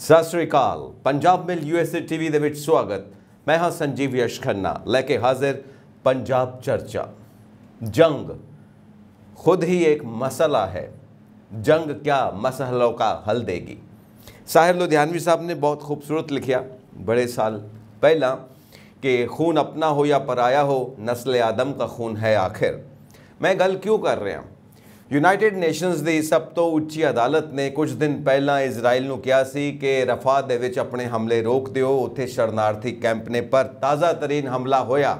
सत श्रीकाल मिल ਪੰਜਾਬ ਮਿਲ ਯੂਐਸਏ ਟੀਵੀ ਦੇ ਵਿੱਚ ਸਵਾਗਤ ਮੈਂ ਹਾਂ ਸੰਜੀਵ ਯਸ਼ ਖੰਨਾ ਲੈ ਕੇ ਹਾਜ਼ਰ जंग खुद ही एक मसला है जंग क्या मसलों का हल देगी साहिर लुधियानवी साहब ने बहुत खूबसूरत लिखा बड़े साल पहला कि खून अपना हो या पराया हो नस्ल आदम का खून है आखिर मैं गल क्यों कर रहा ਯੂਨਾਈਟਿਡ ਨੇਸ਼ਨਸ ਦੀ ਸਭ ਤੋਂ ਉੱਚੀ ਅਦਾਲਤ ਨੇ ਕੁਝ ਦਿਨ ਪਹਿਲਾਂ ਇਜ਼ਰਾਈਲ ਨੂੰ ਕਿਹਾ ਸੀ ਕਿ ਰਫਾ ਦੇ ਵਿੱਚ ਆਪਣੇ ਹਮਲੇ ਰੋਕ ਦਿਓ ਉੱਥੇ ਸ਼ਰਨਾਰਥੀ ਕੈਂਪ ਨੇ ਪਰ ਤਾਜ਼ਾ ਤਰੀਨ ਹਮਲਾ ਹੋਇਆ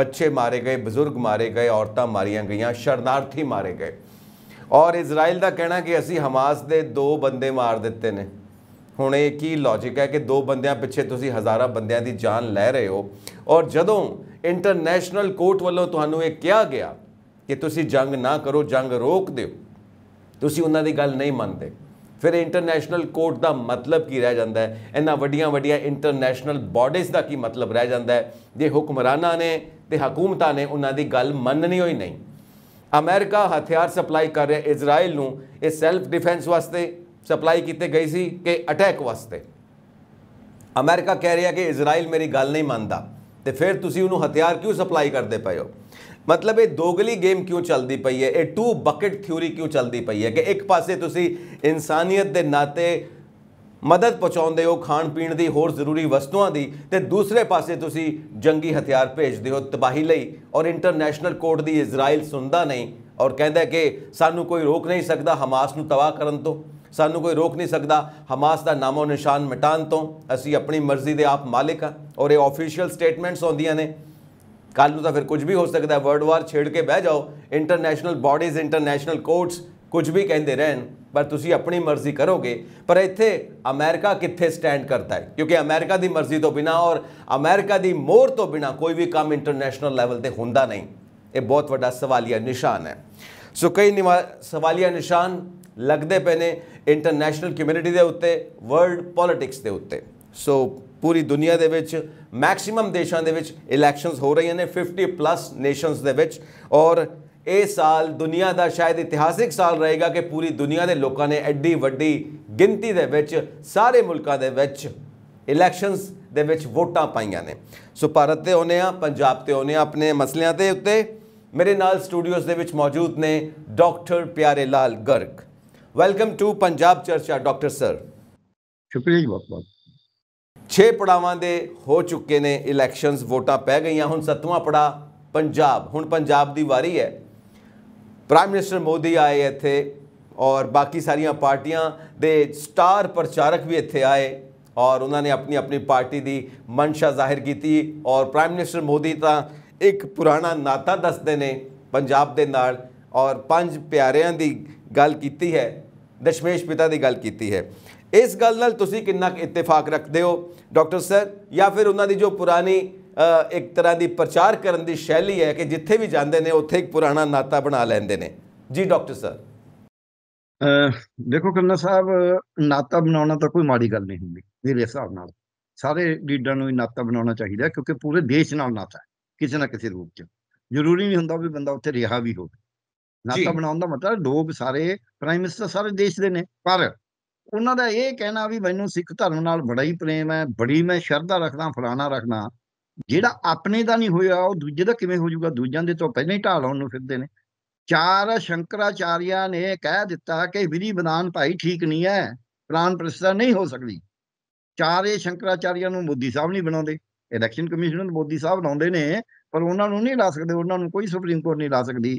ਬੱਚੇ ਮਾਰੇ ਗਏ ਬਜ਼ੁਰਗ ਮਾਰੇ ਗਏ ਔਰਤਾਂ ਮਾਰੀਆਂ ਗਈਆਂ ਸ਼ਰਨਾਰਥੀ ਮਾਰੇ ਗਏ ਔਰ ਇਜ਼ਰਾਈਲ ਦਾ ਕਹਿਣਾ ਕਿ ਅਸੀਂ ਹਮਾਸ ਦੇ ਦੋ ਬੰਦੇ ਮਾਰ ਦਿੱਤੇ ਨੇ ਹੁਣ ਇਹ ਕੀ ਲੌਜੀਕ ਹੈ ਕਿ ਦੋ ਬੰਦਿਆਂ ਪਿੱਛੇ ਤੁਸੀਂ ਹਜ਼ਾਰਾਂ ਬੰਦਿਆਂ ਦੀ ਜਾਨ ਲੈ ਰਹੇ ਹੋ ਔਰ ਜਦੋਂ ਇੰਟਰਨੈਸ਼ਨਲ ਕੋਰਟ ਵੱਲੋਂ ਤੁਹਾਨੂੰ ਇਹ ਕਿਹਾ ਗਿਆ ਕਿ ਤੁਸੀਂ ਜੰਗ ਨਾ ਕਰੋ ਜੰਗ ਰੋਕ ਦਿਓ ਤੁਸੀਂ ਉਹਨਾਂ ਦੀ ਗੱਲ ਨਹੀਂ ਮੰਨਦੇ ਫਿਰ ਇੰਟਰਨੈਸ਼ਨਲ ਕੋਰਟ ਦਾ ਮਤਲਬ ਕੀ ਰਹਿ ਜਾਂਦਾ ਹੈ ਇਹਨਾਂ ਵੱਡੀਆਂ ਵੱਡੀਆਂ ਇੰਟਰਨੈਸ਼ਨਲ ਬਾਡੀਜ਼ ਦਾ ਕੀ ਮਤਲਬ ਰਹਿ ਜਾਂਦਾ ਹੈ ਜੇ ਹੁਕਮਰਾਨਾਂ ਨੇ ਤੇ ਹਕੂਮਤਾਂ ਨੇ ਉਹਨਾਂ ਦੀ ਗੱਲ ਮੰਨਣੀ ਹੋਈ ਨਹੀਂ ਅਮਰੀਕਾ ਹਥਿਆਰ ਸਪਲਾਈ ਕਰ ਰਿਹਾ ਇਜ਼ਰਾਈਲ ਨੂੰ ਇਹ ਸੈਲਫ ਡਿਫੈਂਸ ਵਾਸਤੇ ਸਪਲਾਈ ਕੀਤੇ ਗਈ ਸੀ ਕਿ ਅਟੈਕ ਵਾਸਤੇ ਅਮਰੀਕਾ ਕਹਿ ਰਿਹਾ ਕਿ ਇਜ਼ਰਾਈਲ ਮੇਰੀ ਗੱਲ ਨਹੀਂ ਮੰਨਦਾ ਤੇ ਫਿਰ ਤੁਸੀਂ ਉਹਨੂੰ ਹਥਿਆਰ ਕਿਉਂ ਸਪਲਾਈ ਕਰਦੇ ਪਏ ਹੋ ਮਤਲਬ ਇਹ ਦੋਗਲੀ ਗੇਮ ਕਿਉਂ ਚੱਲਦੀ ਪਈ ਹੈ ਇਹ ਟੂ ਬਕਟ ਥਿਊਰੀ ਕਿਉਂ ਚੱਲਦੀ ਪਈ ਹੈ ਕਿ ਇੱਕ ਪਾਸੇ ਤੁਸੀਂ ਇਨਸਾਨੀਅਤ ਦੇ ਨਾਤੇ ਮਦਦ ਪਹੁੰਚਾਉਂਦੇ ਹੋ ਖਾਣ ਪੀਣ ਦੀ ਹੋਰ ਜ਼ਰੂਰੀ ਵਸਤੂਆਂ ਦੀ ਤੇ ਦੂਸਰੇ ਪਾਸੇ ਤੁਸੀਂ ਜੰਗੀ ਹਥਿਆਰ ਭੇਜਦੇ ਹੋ ਤਬਾਹੀ ਲਈ ਔਰ ਇੰਟਰਨੈਸ਼ਨਲ ਕੋਰਟ ਦੀ ਇਜ਼ਰਾਈਲ ਸੁਣਦਾ ਨਹੀਂ ਔਰ ਕਹਿੰਦਾ ਕਿ ਸਾਨੂੰ ਕੋਈ ਰੋਕ ਨਹੀਂ ਸਕਦਾ ਹਮਾਸ ਨੂੰ ਤਬਾਹ ਕਰਨ ਤੋਂ ਸਾਨੂੰ ਕੋਈ ਰੋਕ ਨਹੀਂ ਸਕਦਾ ਹਮਾਸ ਦਾ ਨਾਮੋ ਨਿਸ਼ਾਨ ਮਿਟਾਨ ਤੋਂ ਅਸੀਂ ਆਪਣੀ ਮਰਜ਼ੀ ਦੇ ਆਪ ਮਾਲਕ ਆ ਔਰ ਇਹ ਆਫੀਸ਼ੀਅਲ ਸਟੇਟਮੈਂਟਸ ਆਉਂਦੀਆਂ ਨੇ ਕੱਲ ਨੂੰ ਤਾਂ ਫਿਰ ਕੁਝ ਵੀ ਹੋ ਸਕਦਾ ਵਰਡ ਵਾਰ ਛੇੜ ਕੇ ਬਹਿ ਜਾਓ ਇੰਟਰਨੈਸ਼ਨਲ ਬਾਡੀਜ਼ ਇੰਟਰਨੈਸ਼ਨਲ ਕੋਰਟਸ ਕੁਝ ਵੀ ਕਹਿੰਦੇ ਰਹਿਣ ਪਰ ਤੁਸੀਂ ਆਪਣੀ ਮਰਜ਼ੀ ਕਰੋਗੇ ਪਰ ਇੱਥੇ ਅਮਰੀਕਾ ਕਿੱਥੇ ਸਟੈਂਡ ਕਰਦਾ ਹੈ ਕਿਉਂਕਿ ਅਮਰੀਕਾ ਦੀ ਮਰਜ਼ੀ ਤੋਂ ਬਿਨਾ ਔਰ ਅਮਰੀਕਾ ਦੀ ਮੋਰ ਤੋਂ ਬਿਨਾ ਕੋਈ ਵੀ ਕੰਮ ਇੰਟਰਨੈਸ਼ਨਲ ਲੈਵਲ ਤੇ ਹੁੰਦਾ ਨਹੀਂ ਇਹ ਬਹੁਤ ਵੱਡਾ ਸਵਾਲੀਆ ਨਿਸ਼ਾਨ ਹੈ ਸੋ ਕਈ ਸਵਾਲੀਆ ਨਿਸ਼ਾਨ ਲੱਗਦੇ ਪਏ ਨੇ ਇੰਟਰਨੈਸ਼ਨਲ ਕਮਿਊਨਿਟੀ ਦੇ ਉੱਤੇ ਵਰਲਡ ਪੋਲਿਟਿਕਸ ਦੇ ਉੱਤੇ ਸੋ ਪੂਰੀ ਦੁਨੀਆ ਦੇ ਵਿੱਚ ਮੈਕਸਿਮਮ ਦੇਸ਼ਾਂ ਦੇ ਵਿੱਚ ਇਲੈਕਸ਼ਨਸ ਹੋ ਰਹੀਆਂ ਨੇ 50 ਪਲੱਸ ਨੇਸ਼ਨਸ ਦੇ ਵਿੱਚ ਔਰ ਇਹ ਸਾਲ ਦੁਨੀਆ ਦਾ ਸ਼ਾਇਦ ਇਤਿਹਾਸਿਕ ਸਾਲ ਰਹੇਗਾ ਕਿ ਪੂਰੀ ਦੁਨੀਆ ਦੇ ਲੋਕਾਂ ਨੇ ਐਡੀ ਵੱਡੀ ਗਿਣਤੀ ਦੇ ਵਿੱਚ ਸਾਰੇ ਮੁਲਕਾਂ ਦੇ ਵਿੱਚ ਇਲੈਕਸ਼ਨਸ ਦੇ ਵਿੱਚ ਵੋਟਾਂ ਪਾਈਆਂ ਨੇ ਸੋ ਭਾਰਤ ਤੇ ਹੋਨੇ ਆ ਪੰਜਾਬ ਤੇ ਹੋਨੇ ਆ ਆਪਣੇ ਮਸਲਿਆਂ ਦੇ ਉੱਤੇ ਮੇਰੇ ਨਾਲ ਸਟੂਡੀਓਜ਼ ਦੇ ਵਿੱਚ ਮੌਜੂਦ ਨੇ doctor Pyare Lal Garg welcome to Punjab ਚਰਚਾ ਡਾਕਟਰ ਸਰ ਸ਼ੁਕਰੀਆ ਜੀ ਬਹੁਤ ਬਹੁਤ 6 ਪੜਾਵਾਂ ਦੇ ਹੋ ਚੁੱਕੇ ਨੇ ਇਲੈਕਸ਼ਨਸ ਵੋਟਾਂ ਪੈ ਗਈਆਂ ਹੁਣ 7ਵਾਂ ਪੜਾ ਪੰਜਾਬ ਹੁਣ ਪੰਜਾਬ ਦੀ ਵਾਰੀ ਹੈ ਪ੍ਰਾਈਮ ਮਿਨਿਸਟਰ ਮੋਦੀ ਆਏ ਇੱਥੇ ਔਰ ਬਾਕੀ ਸਾਰੀਆਂ ਪਾਰਟੀਆਂ ਦੇ ਸਟਾਰ ਪ੍ਰਚਾਰਕ ਵੀ ਇੱਥੇ ਆਏ ਔਰ ਉਹਨਾਂ ਨੇ ਆਪਣੀ ਆਪਣੀ ਪਾਰਟੀ ਦੀ ਮਨਸ਼ਾ ਜ਼ਾਹਿਰ ਕੀਤੀ ਔਰ ਪ੍ਰਾਈਮ ਮਿਨਿਸਟਰ ਮੋਦੀ ਤਾਂ ਇੱਕ ਪੁਰਾਣਾ ਨਾਤਾ ਦੱਸਦੇ ਨੇ ਪੰਜਾਬ ਦੇ ਨਾਲ ਔਰ ਪੰਜ ਪਿਆਰਿਆਂ ਦੀ ਗੱਲ ਕੀਤੀ ਹੈ ਦਸ਼ਮੇਸ਼ ਪਿਤਾ ਦੀ ਗੱਲ ਕੀਤੀ ਹੈ ਇਸ ਗੱਲ ਨਾਲ ਤੁਸੀਂ ਕਿੰਨਾ ਇਤਫਾਕ ਰੱਖਦੇ ਹੋ ਡਾਕਟਰ ਸਰ ਜਾਂ ਫਿਰ ਉਹਨਾਂ ਦੀ ਜੋ ਪੁਰਾਣੀ ਇੱਕ ਤਰ੍ਹਾਂ ਦੀ ਪ੍ਰਚਾਰ ਕਰਨ ਦੀ ਸ਼ੈਲੀ ਹੈ ਕਿ ਜਿੱਥੇ ਵੀ ਜਾਂਦੇ ਨੇ ਉੱਥੇ ਇੱਕ ਪੁਰਾਣਾ ਨਾਤਾ ਬਣਾ ਲੈਂਦੇ ਨੇ ਜੀ ਡਾਕਟਰ ਸਰ ਦੇਖੋ ਕੰਨਾ ਸਾਹਿਬ ਨਾਤਾ ਬਣਾਉਣਾ ਤਾਂ ਕੋਈ ਮਾੜੀ ਗੱਲ ਨਹੀਂ ਹੁੰਦੀ ਮੇਰੇ ਹਿਸਾਬ ਨਾਲ ਸਾਰੇ ਲੀਡਰਾਂ ਨੂੰ ਹੀ ਨਾਤਾ ਬਣਾਉਣਾ ਚਾਹੀਦਾ ਕਿਉਂਕਿ ਪੂਰੇ ਦੇਸ਼ ਨਾਲ ਨਾਤਾ ਹੈ ਕਿਸੇ ਨਾ ਕਿਸੇ ਰੂਪ 'ਚ ਜ਼ਰੂਰੀ ਨਹੀਂ ਹੁੰਦਾ ਵੀ ਬੰਦਾ ਉੱਥੇ ਰਿਹਾ ਵੀ ਹੋਵੇ ਨਾਤਾ ਬਣਾਉਣ ਦਾ ਮਤਲਬ ਲੋਕ ਸਾਰੇ ਪ੍ਰਾਈਮ ਮਿਨਿਸਟਰ ਸਾਰੇ ਦੇਸ਼ ਦੇ ਨੇ ਪਰ ਉਹਨਾਂ ਦਾ ਇਹ ਕਹਿਣਾ ਵੀ ਮੈਨੂੰ ਸਿੱਖ ਧਰਮ ਨਾਲ ਬੜਾ ਹੀ ਪ੍ਰੇਮ ਹੈ ਬੜੀ ਮੈਂ ਸ਼ਰਧਾ ਰੱਖਦਾ ਫਲਾਣਾ ਰੱਖਣਾ ਜਿਹੜਾ ਆਪਣੇ ਦਾ ਨਹੀਂ ਹੋਇਆ ਉਹ ਦੂਜੇ ਦਾ ਕਿਵੇਂ ਹੋ ਜਾਊਗਾ ਦੂਜਿਆਂ ਦੇ ਤੋਂ ਪਹਿਲਾਂ ਹੀ ਢਾਲ ਆਉਣ ਨੂੰ ਫਿਰਦੇ ਨੇ ਚਾਰ ਸ਼ੰਕਰਾਚਾਰੀਆ ਨੇ ਕਹਿ ਦਿੱਤਾ ਕਿ ਵਿਧੀ ਵਿਧਾਨ ਭਾਈ ਠੀਕ ਨਹੀਂ ਹੈ ਪ੍ਰਾਨ ਪ੍ਰਸਤਾ ਨਹੀਂ ਹੋ ਸਕਦੀ ਚਾਰੇ ਸ਼ੰਕਰਾਚਾਰੀਆਂ ਨੂੰ ਮੋਦੀ ਸਾਹਿਬ ਨਹੀਂ ਬਣਾਉਂਦੇ ਇਲੈਕਸ਼ਨ ਕਮਿਸ਼ਨ ਨੂੰ ਮੋਦੀ ਸਾਹਿਬ ਲਾਉਂਦੇ ਨੇ ਪਰ ਉਹਨਾਂ ਨੂੰ ਨਹੀਂ ਲਾ ਸਕਦੇ ਉਹਨਾਂ ਨੂੰ ਕੋਈ ਸੁਪਰੀਮ ਕੋਰਟ ਨਹੀਂ ਲਾ ਸਕਦੀ